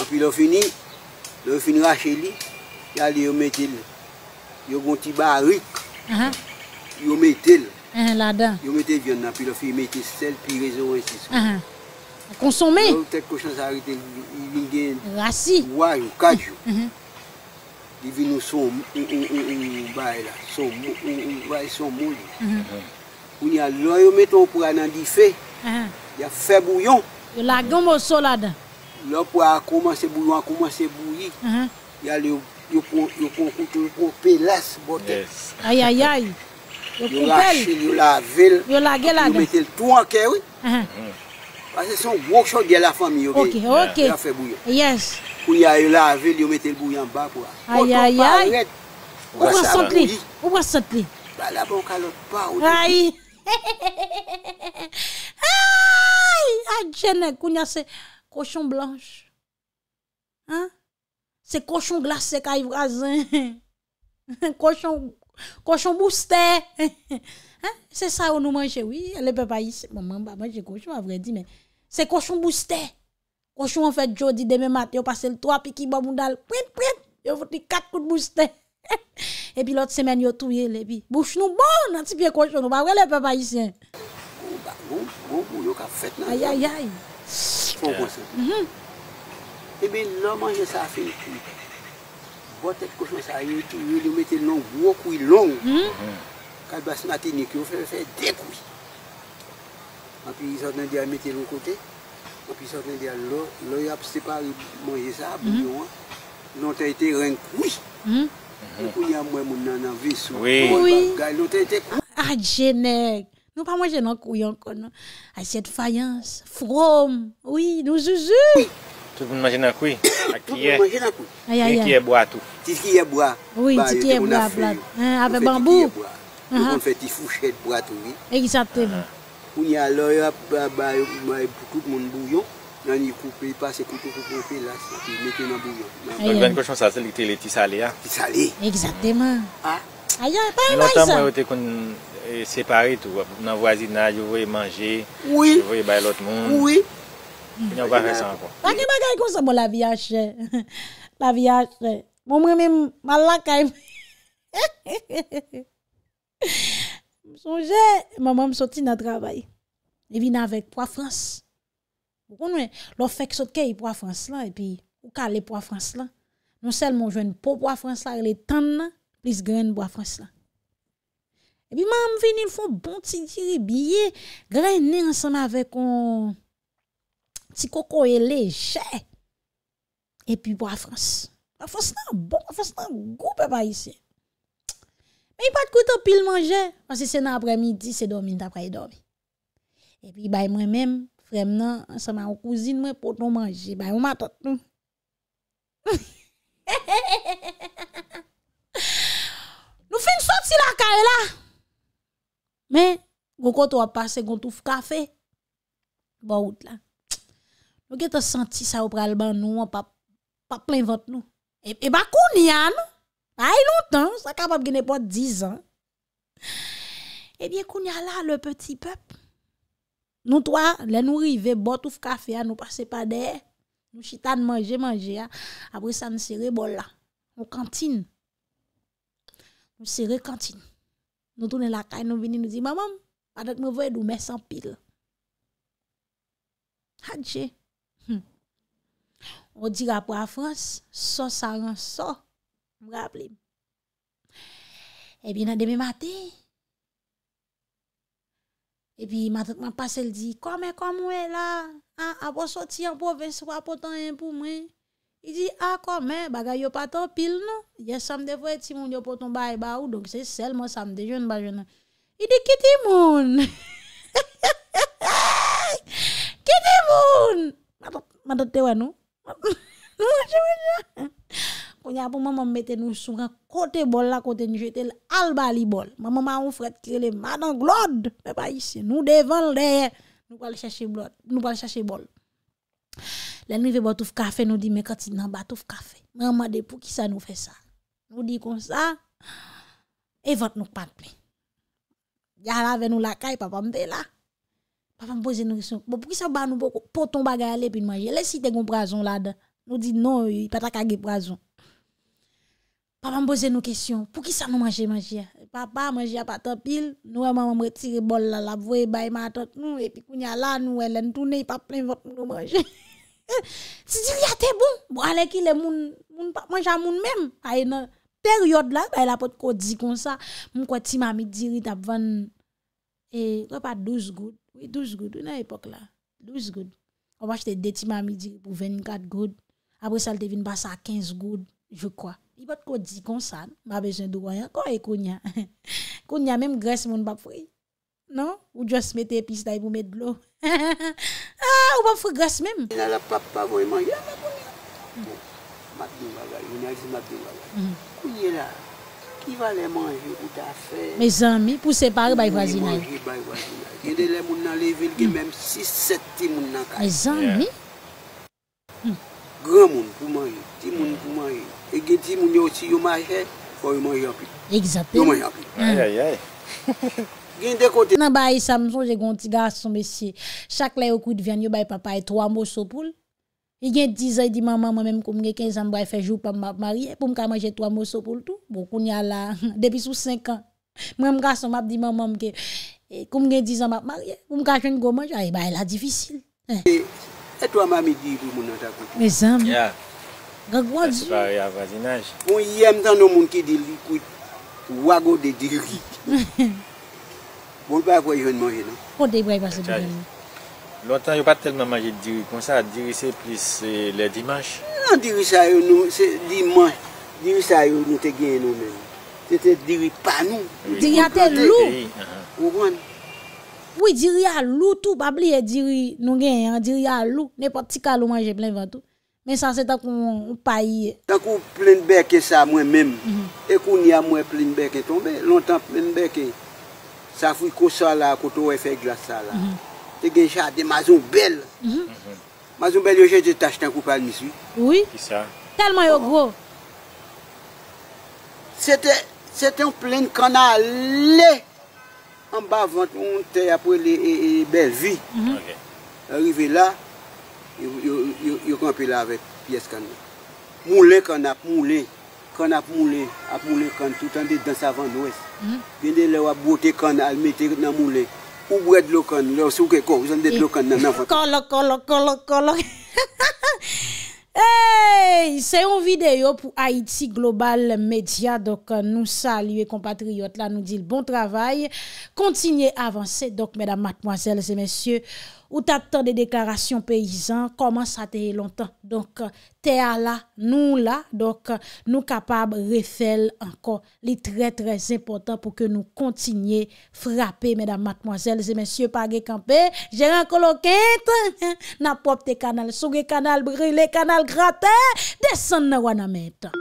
api lò fini lò fini rache li yal yon metil yon konti ba rik yon metil yon metil vyon api lò fini metil sel konsome lò tèk kò chans arite yon gen rase divin nou sou yon ba ye la sou e moun yon metil yon pre nan di fe Uh-huh. Ya fe bouyon
Yo lag gen mwoso la da
Lo pou a koumanse bouyon a koumanse bouyon uh-huh. Ya li yo pou pelas bote
Ayayay Yo pou pel Yo la vel Yo lag gen la da Yo metel
tou anke wè Ase son wok chot gen la fami yo gen Ok, ok Ya fe bouyon Yes Pou ya yo la vel yo metel bouyon ba pou a Ayayay Ou wase a bouyon
Ou wase a bouyon Ba la pou kalot pa Ayayay Aïe, Adjene, Kounia, c'est cochon blanche. Hein? C'est cochon glacé, Kaïvrazin. cochon, cochon booster. hein? C'est ça où nous mangeons, oui. Les papas ici, maman, pas bah, j'ai cochon, à vrai dire, mais c'est cochon booster. Cochon, en fait, Jody, demain matin, on passe le 3 puis qui va bon print, print, on 4 coups de booster. Ebi lot semen yo touye lebi, bouch nou bon an tipi e kouchon nou ba wele pe pa yisen.
Gou mbou, gou mbou, yon ka fet nan. Ayayay. Fon konsen.
Hmm.
Ebi lò manje sa fe yon kou. Bote kouchon sa yon touye, yon mette yon wokou yon. Hmm. Kad bas nati ni kou, fe yon fe de kou. An pi yon sotnen di a mette yon kote. An pi yon sotnen di a lò, lò yon ap sepa yon manje sa, mm-hmm. boun yon an. Non te yote ren kou. Hmm. Mwen kou yon mwen nanan vis ou, mwen pa mwen
gali nou te te kou. Adjene, nou pa mwen jenon kou yon kono. A set fayans, from, ouy nou zuzu.
Tout mwen majena koui, ak kie, kie boa tou. Ti kie boa,
ba yon te mwen afi yon. A ve bambou. Yon kon
fè ti fouchet boa tou.
E gisa te nou.
Mwen yon aloy ap ba yon pou kou mwen bou yon. Nan yi koupi, yi pase koupi, koupi, yi koupi, yi lasi, yi meke nan bou yon. Donk ben kouchon sa se li te li ti sali ya? Ti
sali.
Eksateman. Ha? Aya, pa yon la yon sa. Yon otan mwen
yote koun e, separe tou, wap, nan wazina, yon voye manje, yon voye bay lot moun.
Oui,
oui. Yon wak resan kwa. Wak yon bagay kon sa bon, bon, mwen la viyache, la viyache, mwen mwen mwen mal lakay mwen. Mwen sonje, mwen mwen mwen soti nan travay, di e vi nan vek, po a Fransi. Lou fèk sotke yi pou a Frans lan, epi ou ka le pou a Frans lan. Moun sel moun jwen pou pou a Frans lan, le tan nan, lis gren pou a Frans lan. Epi moun vini mfou bon ti diri biye, grennen ansan avèk on ti koko e leje. Epi pou a Frans. A Frans lan bon, a Frans lan goupa pa yi se. Men yi pat koutan pil manje, anse senan apre midi, se domi, dapra yi domi. Epi bay mwen menm, Frem nan, seman ou kouzine mwen pot nou manje. Bay ou matot nou.
Nou fin sot si la ka e la.
Men, goun kou tou ap pase, goun tou fkafe. Ba out la. Nou gen te senti sa ou pral ban nou, wap pa plen vot nou. E, e ba koun ya nou. Ay lontan, sa kap ap genepot dizan. E bien koun ya la, le peti pep. Nou towa, lè nou rive, bot ouf kafe ya, nou pase pa deyè, nou chitan manje manje ya, apre sa nou sere bol la. Nou kantin, nou sere kantin. Nou toune la kaye, nou vini nou zi, mamam, adek mè voye dou mè san pil. Hadje. Ou di rapou a Frans, so sa ran so, mga ap li. E eh bi nan deme mati. E pi matotman pasel di, kome kwa mwe la, a aposoti anpo ven sou apotan enpo mwen. I di, a kome, bagay yo paton pil nou, ye samde fwe ti moun yo apotan baye ba ou, donk se sel moun samde joun ba joun an. I di, ki ti moun?
Ki ti moun?
Matot, matot te wè nou? Jou jou jou jou. Konye apon maman mette nou souk an kote bol la kote nou jetel al bali bol. Maman maman ou fred kirele madan glod. Mepa isi nou devan l deye. Nou pal chache bol. Len nou vebo touf kafe nou di me katid nan ba touf kafe. Maman de pou ki sa nou fe sa? Nou di kon sa. E vot nou panpe. Yara ve nou lakay papam be la. Papam poze nou rison. Bo pou ki sa ba nou poton bagay ale pi nou manje. Lesi te goun brazon la de. Nou di nou yi patakage brazon. Papa mboze nou kesyon, pou ki sa nou manje manje? Papa manje patopil, nou wè mwen mwen mwetire bol la la vwe bay matot nou, epi kounya la nou wè e lè ntoune, y e pa plen vot mwen manje. Ti diri ate bon, bo ale ki lè moun, moun pa manje a moun mèm, hay nan peryode la, bay e la pot kodi kon sa, mwen kwa timami diri tap van, e, kwa pat 12 goud, 12 goud, ou nan epok la, 12 goud. Owa jte de timami diri pou 24 goud, apre sa lte vin basa 15 goud. Je kwa. I vat kwa di konsan, ba bejen dowayan, kwa e eh, kounya. Kounya menm gres moun bapfri. Non? Ou djwa smete epis daye vou met blo. Ou bapfri gres menm. La papa voy manja, mabouni. Bon,
mabouni, mabouni.
Kounye la, ki va
le manje ou ta fe. Me
zanmi, pou separe bay vwazinay.
Kounye manje bay vwazinay. Yede le moun nan le vilge, menm 6-7 timoun nan ka. Me zanmi. Groun moun kou manje, timoun kou manje. E gen di moun yo si yon manje, kon yon moun yon pi.
Exacte. Yon moun yon pi. Aye aye aye. Gen dekote. Nan bayi samson, jè gonti gasson besi. Chak la yo kou di vyan, yo bayi papa e 3 moussopoul. E gen dizay bon, di maman mwen mèm koum e, gen 15 an boy fejou pa mbap mari. E pou mwen ka manje 3 moussopoul tou. Bo koun ya la, depi sou 5 an. Mwen mwen kasson ap di maman mwen ke, koum gen 10 an mbap mari. Pou mwen ka chen gomans, aye bayi la divisil. E
3 mami di yon moun yon takoutou. Aspari avazinaj. Yem dan nou moun ki dilikout wago de diri. Bon pa kwa yon manje nan.
Kon te yon brek basen.
Lontan yo pa telman manje diri kon sa. Diri se plis le dimanj. Nan diri sa yo nou. Se dimanj. Diri sa yo nou te genye nou men. Se te diri pa nou. Diri a tel lou.
Ou diri a lou tou. Babli e diri nou genye. Diri a lou. Nè pati ka lou manje plen vantou. e san se tak ou paye. Tan kou
plen beke sa mwen menm, e kou niya mwen plen beke tonbe, lontan plen beke, sa fwi kosan la, koto we fe glas sa la, te gen chade mazon bel. Mazon bel yoje detache tan kou pal misi. Oui. Ki sa?
Telman yo gro. Se te, se
te ou plen kanale, le, an ba vante, ou te apwe li bel vi. Mm-hmm. Arrive la, yo kampi la avec pièce pièce nan. Moulin kan a, moulin kan ap moulin, a moulin kan tout an de dans ouest. noues. Bende hmm? lè a bote kan al mette nan moulin. Ou bwèd l'eau kan, lò sou ke ko, ou zan det lo kan nan avan. Kolo, kolo,
kolo, Hey, c'est une vidéo pour Haïti Global Media. Donc, nous saluons compatriotes là, nous disons bon travail. Continuez à avancer. Donc, mesdames, mademoiselles et messieurs, ou ta ton de deklarasyon peyizan, koman sa teye lontan. Donk, teya la, nou la, donk, nou kapab refel ankon li tre-trez importan pou ke nou kontinye frape, medan matmoazel, zemensye, page kampe, jeren koloket, napop te kanal, souge kanal, brile kanal, grate, desan nan wana metan.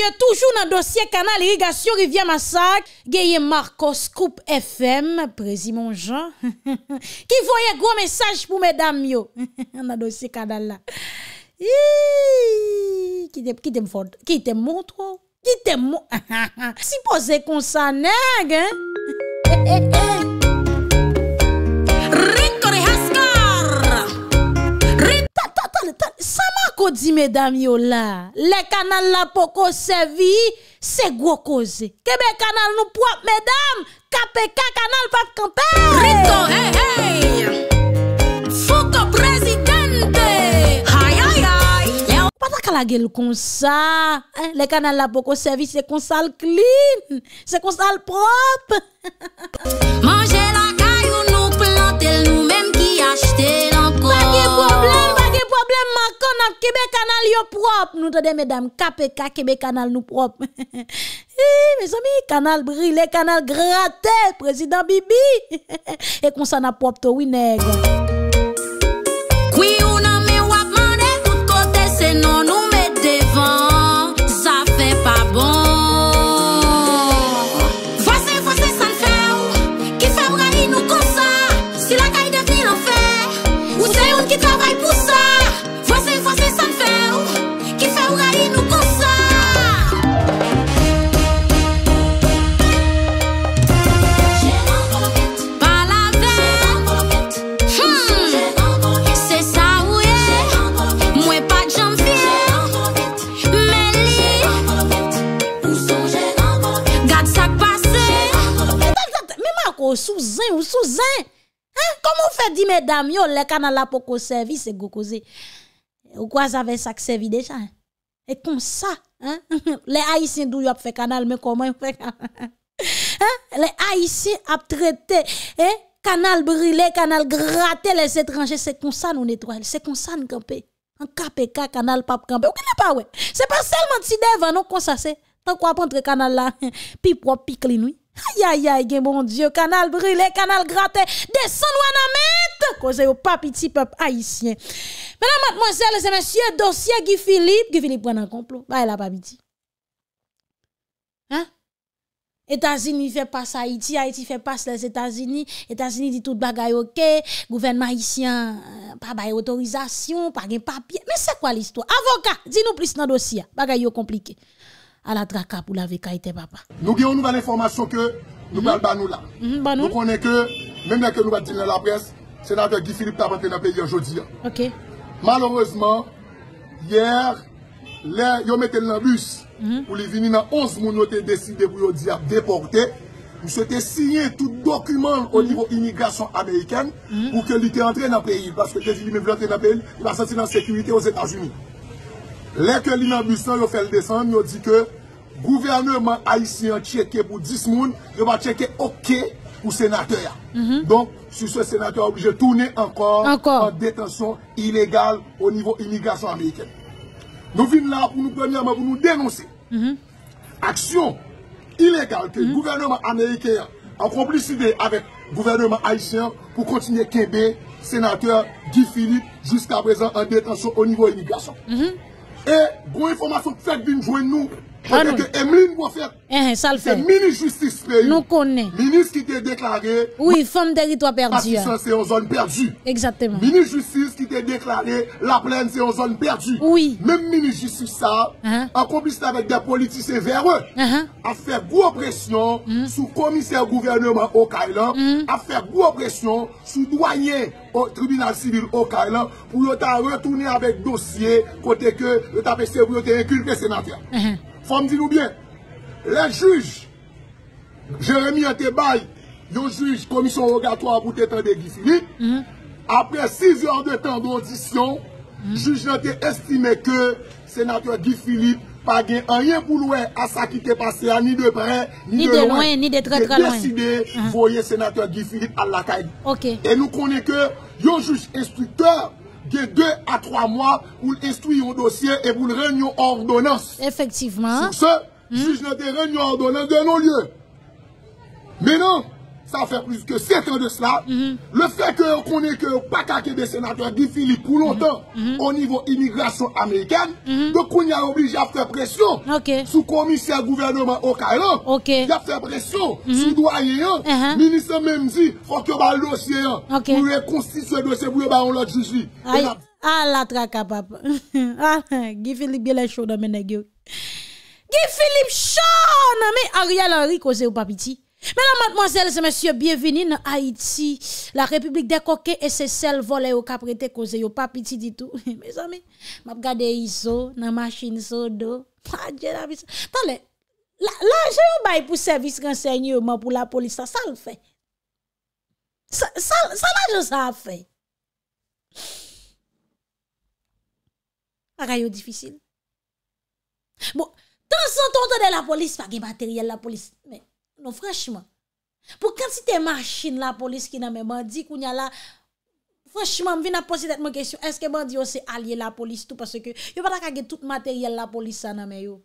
toujours dans le dossier canal irrigation rivière massacre, gaye Marcos Coupe FM, président Jean, qui voyait gros message pour mesdames yo, dans le dossier canal là. Qui te, qui qui te montre, qui te montre, oh? supposé qu'on s'en hein? eh, eh, eh! Sama ko di medam yo la Le kanal la poko sevi Se gwo koze
Kebe kanal nou pop medam Kape ka kanal pa kante Rito hey hey Foto prezidente Hay hay hay
Patak ala gel kon sa eh? Le kanal la poko sevi se kon sal clean
Se kon sal prop Mange la kayo nou plantel Nou menm ki achte Kibè
kanal yo prop, nou tade medam, KPK, Kibè kanal nou prop. E, eh, mes ami, kanal brilè, kanal gratè, prezident Bibi, e konsan aprop to wineg. dit, mesdames, yo, le canal là pour qu'on service, c'est gokoze. Ou quoi, ça avait ça servi déjà? Hein? Et comme ça, hein? les Haïtiens d'où ont fait canal, mais comment ils fait canal? Hein? Les Haïtiens a traité, Canal brûlé, canal gratté, les étrangers, c'est comme ça nous nettoyer, c'est comme ça nous camper. En KPK, canal pas camper. Ou pas, ouais? C'est pas seulement si devant, non, comme ça, c'est. Tant qu'on prendre canal là, puis propre, puis clean, oui. Aïe aïe aïe, gen bon Dieu, canal brûlé, canal gratté, descend ou en cause au papi petit peuple haïtien. Mesdames, mademoiselles et messieurs, dossier Guy Philippe, Guy Philippe prend un complot, bah la papi dit. Hein? États-Unis fait passe Haïti, Haïti fait passe les États-Unis, États-Unis dit tout bagay OK, gouvernement haïtien euh, pas bay autorisation, pas gen papier. Mais c'est quoi l'histoire? Avocat, dis-nous plus dans dossier, bagay yo compliqué à la DRACA pour la VKIT, papa.
Nous avons une nouvelle information que nous parlons mm-hmm. là. Mm-hmm, bah nous connaissons que, même que nous avons dit dans la presse, sénateur Guy Philippe a rentré dans le pays aujourd'hui. Hein. Malheureusement, hier, il ils ont mis dans le bus mm-hmm. pour les venir dans 11 personnes qui ont décidé pour dire déporter. Vous souhaitez signer tout document au niveau immigration américaine pour que était entre dans le pays. Parce que Guy Philippe unis veulent dans le pays, il va sentir en sécurité aux États-Unis. Lorsque a fait le descendre, il dit que le gouvernement haïtien checké pour 10 personnes, il va checker OK pour le sénateur. Mhm. Donc, sur ce sénateur, obligé de tourner encore, en détention illégale au niveau immigration américaine. Nous venons là pour nous, pour nous dénoncer. l'action mhm. Action illégale que le mhm. gouvernement américain en complicité avec le gouvernement haïtien pour continuer à sénateur Guy Philippe jusqu'à présent en détention au niveau immigration. E, gro informasyon pou fèk vin jwen nou. Parce que Emeline Hein, eh, eh, c'est le ministre justice pays. Nous ministre qui t'a déclaré. Oui,
femme territoire perdu. La hein. c'est
une zone perdue. Exactement. ministre justice qui t'a déclaré. La plaine, c'est une zone perdue. Oui. Même ministre justice, ça, en uh-huh. complice avec des politiciens véreux, a uh-huh. fait gros pression mm. sur le commissaire gouvernement au Kailan, a mm. fait gros pression sur le douanier au tribunal civil au Kailan pour retourner avec dossier côté que le tapé pour le sénateur. Uh-huh. Comme dit dire bien. le juge Jérémy a le juge, commission rogatoire pour t'étendre Guy Philippe. Après six heures de temps d'audition, le mhm. juge a estimé que le sénateur Guy Philippe n'a rien pour louer hein, à ça qui était passé, hein, ni de près, ni, de, loin, ni de très très loin. Il a décidé de mhm. voyer le sénateur Guy Philippe à la caille. Et nous connaissons que le juge instructeur, de deux à trois mois vous instruire un dossier et pour le en ordonnance. Effectivement. Sur ce, Le juge n'a des réunions ordonnance de non-lieu. non. sa fe plis ke seten de sla, mm-hmm. le fe ke konen ke pakake de senatwa Gifilip pou mm-hmm. lontan mm-hmm. o nivou imigrasyon Amerikan, de konen oblije a fe presyon sou komisya gouvernoman Okaylan, a fe presyon sou doayen, uh-huh. minister Memzi, Fokyo Baldo siyen, pou rekonsit se dosye bouye ba on lòt jizvi.
A la tra kapap. Gifilip bile chou nan menegyo. Gifilip chou nan menegyo. A riyal an riko se ou papiti. Mè nan matman zèl se mè sye biye vini nan Haiti, la republik de koke e se sel vole yo ka prete koze yo papiti ditou. Mè zèmè, mè ap gade yi zo nan machin so do. Pwa djè nan bisou. Tanè, lajè yo bay pou servis kansenye yo man pou la polis sa sal fè.
Sal lajè
yo sa fè. A ganyo difisil. Bon, tan son tonton de la polis fagye materyel la polis mè. Non, franschman, pou kan si te machine la polis ki nan men bandi koun ya la, franschman, m vin a posi det mwen kesyon, eske bandi yo se alye la polis tout, parce ke non, yo pata kage tout materyel la polis sa nan men yo.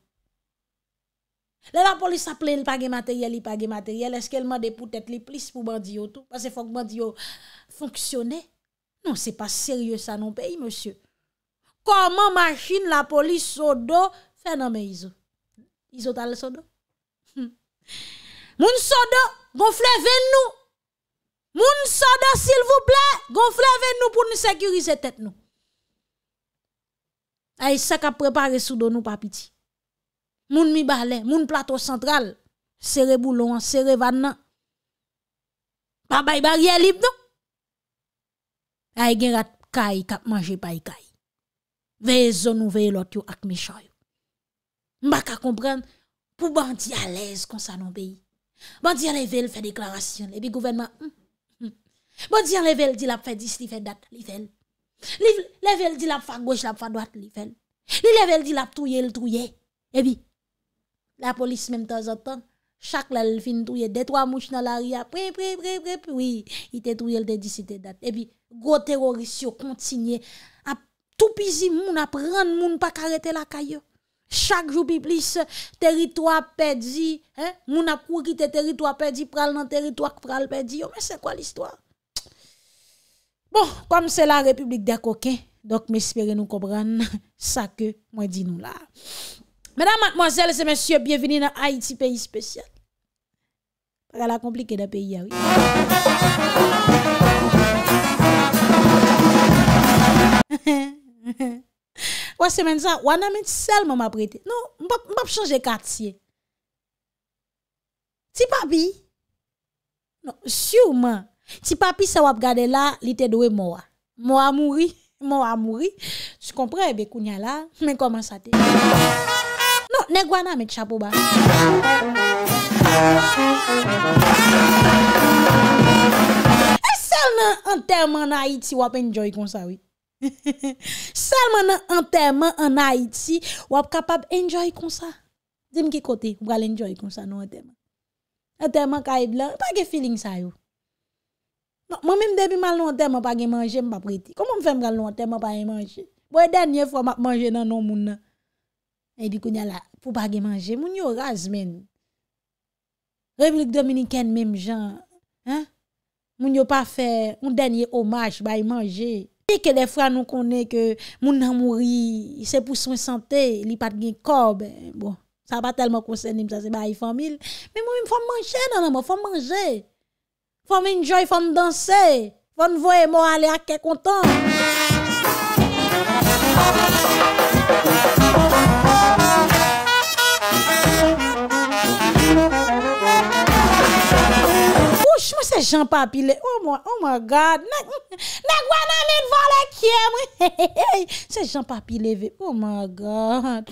Le la polis sa ple, li page materyel, li page materyel, eske el mande pou tet li plis pou bandi yo tout, parce fok bandi yo fonksyone. Non, se pa serye sa nan peyi, monsye. Koman machine la polis sodo, fè nan men izo. Izo tal sodo? Hmm. Moun soda, gonflez nous. Moun soda, s'il vous plaît, gonflez nous pour nous sécuriser tête nous. Aïe, ça qu'a préparé sous nous, pas petit. Moun mi balai, moun plateau central, serre boulon, serre vanne. Pa bay barrière libre non. Aïe, gen rat kay kap manger pay kay. Veye zon ou veye lot yo ak mi M'ba ka comprendre pour bandi à l'aise comme ça non pays. Bon diyan level fè deklarasyon, ebi gouvenman, hmm, hmm. bon diyan level di la fè dis, li fè dat, li fè, level di la fè goche, la fè doat, li fè, li level di la fè touye, li touye, ebi, la polis mèm tazantan, chak lèl fin touye, detwa mouch nan la ria, pri, pri, pri, pri, pri, ite touye, dete dis, ite dat, ebi, go terorist yo kontinye, ap tou pizi moun, ap ran moun, pa karete la kayo. Chak joupi plis, teritwa pedi, moun ap kou ki te teritwa pedi pral nan teritwa k pral pedi, yo men se kwa l'histoire? Bon, kom se la Republik de Koke, dok me espere nou kobran sa ke mwen di nou la. Mèdam matmozèl, se mèsyè, bienveni nan Haiti, peyi spesyal. Paral la komplike de peyi ya, wè. He he, he he. Wase men zan, wana men sel man ma prete. Non, mbap chanje katiye. Ti papi? Non, souman. Ti papi sa wap gade la, li te dowe mowa. Mowa mouri, mowa mouri. Tu kompre e eh be kounya la, men koman sa te. Non, negwana men tchapo ba. E eh, sel nan anterman ayi ti wap enjoi konsa wik. Salman an anterman an a it si Wap kapab enjoy kon sa Zim ki kote pou gal enjoy kon sa nou anterman Anterman ka e blan Pa ge feeling sa yo non, Mwen menm debi mal nou anterman pa ge manje Mwen pa prete Koman mwen fèm gal nou anterman pa ge manje Mwen denye fwa manje nan nou moun Mwen e di koun yala pou pa ge manje Mwen yo razmen Republik Dominikèn menm jan Mwen yo pa fè Mwen denye omache ba ge manje que des fois nous connaissons que mon nan mouri, c'est pour son santé, il pas de corps. Ben, bon, ça pas tellement concerné ça c'est bail famille, mais moi il faut manger non non, faut manger. Faut enjoy, faut danser, faut voir moi aller à quelque content. Franchman c'est jean papile, oh my, oh my God, nek C'est Jean oh my God.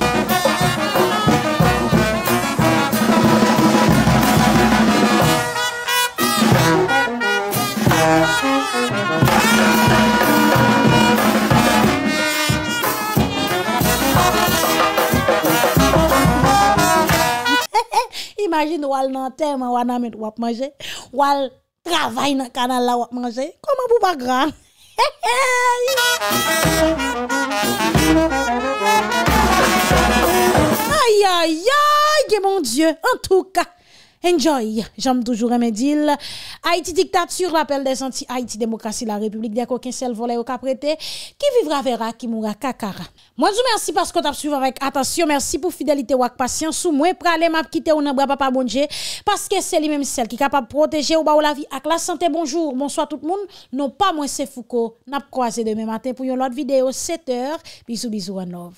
imagine ou al nan terme ou nan ou ap manje, ou al travay nan kanal la ou ap manje, comment pou pa Aïe, aïe, aïe, mon Dieu, en tout cas. Enjoy! J'aime toujou remedil. Haiti diktat sur l'apel des anti-Haiti demokrasi la republik. Dekokin sel vole yo ka prete. Ki vivra vera, ki moura kakara. Mwen zou mersi paskot ap suivan vek atasyon. Mersi pou fidelite wak pasyans. Sou mwen pralem ap kite ou nan bra pa pa bondje. Paske seli menm sel ki kapap proteje ou ba ou la vi ak la sante. Bonjou, monswa tout moun. Non pa mwen se fouko. Nap kroase deme maten pou yon lot videyo. Seteur. Bizou, bizou, anov.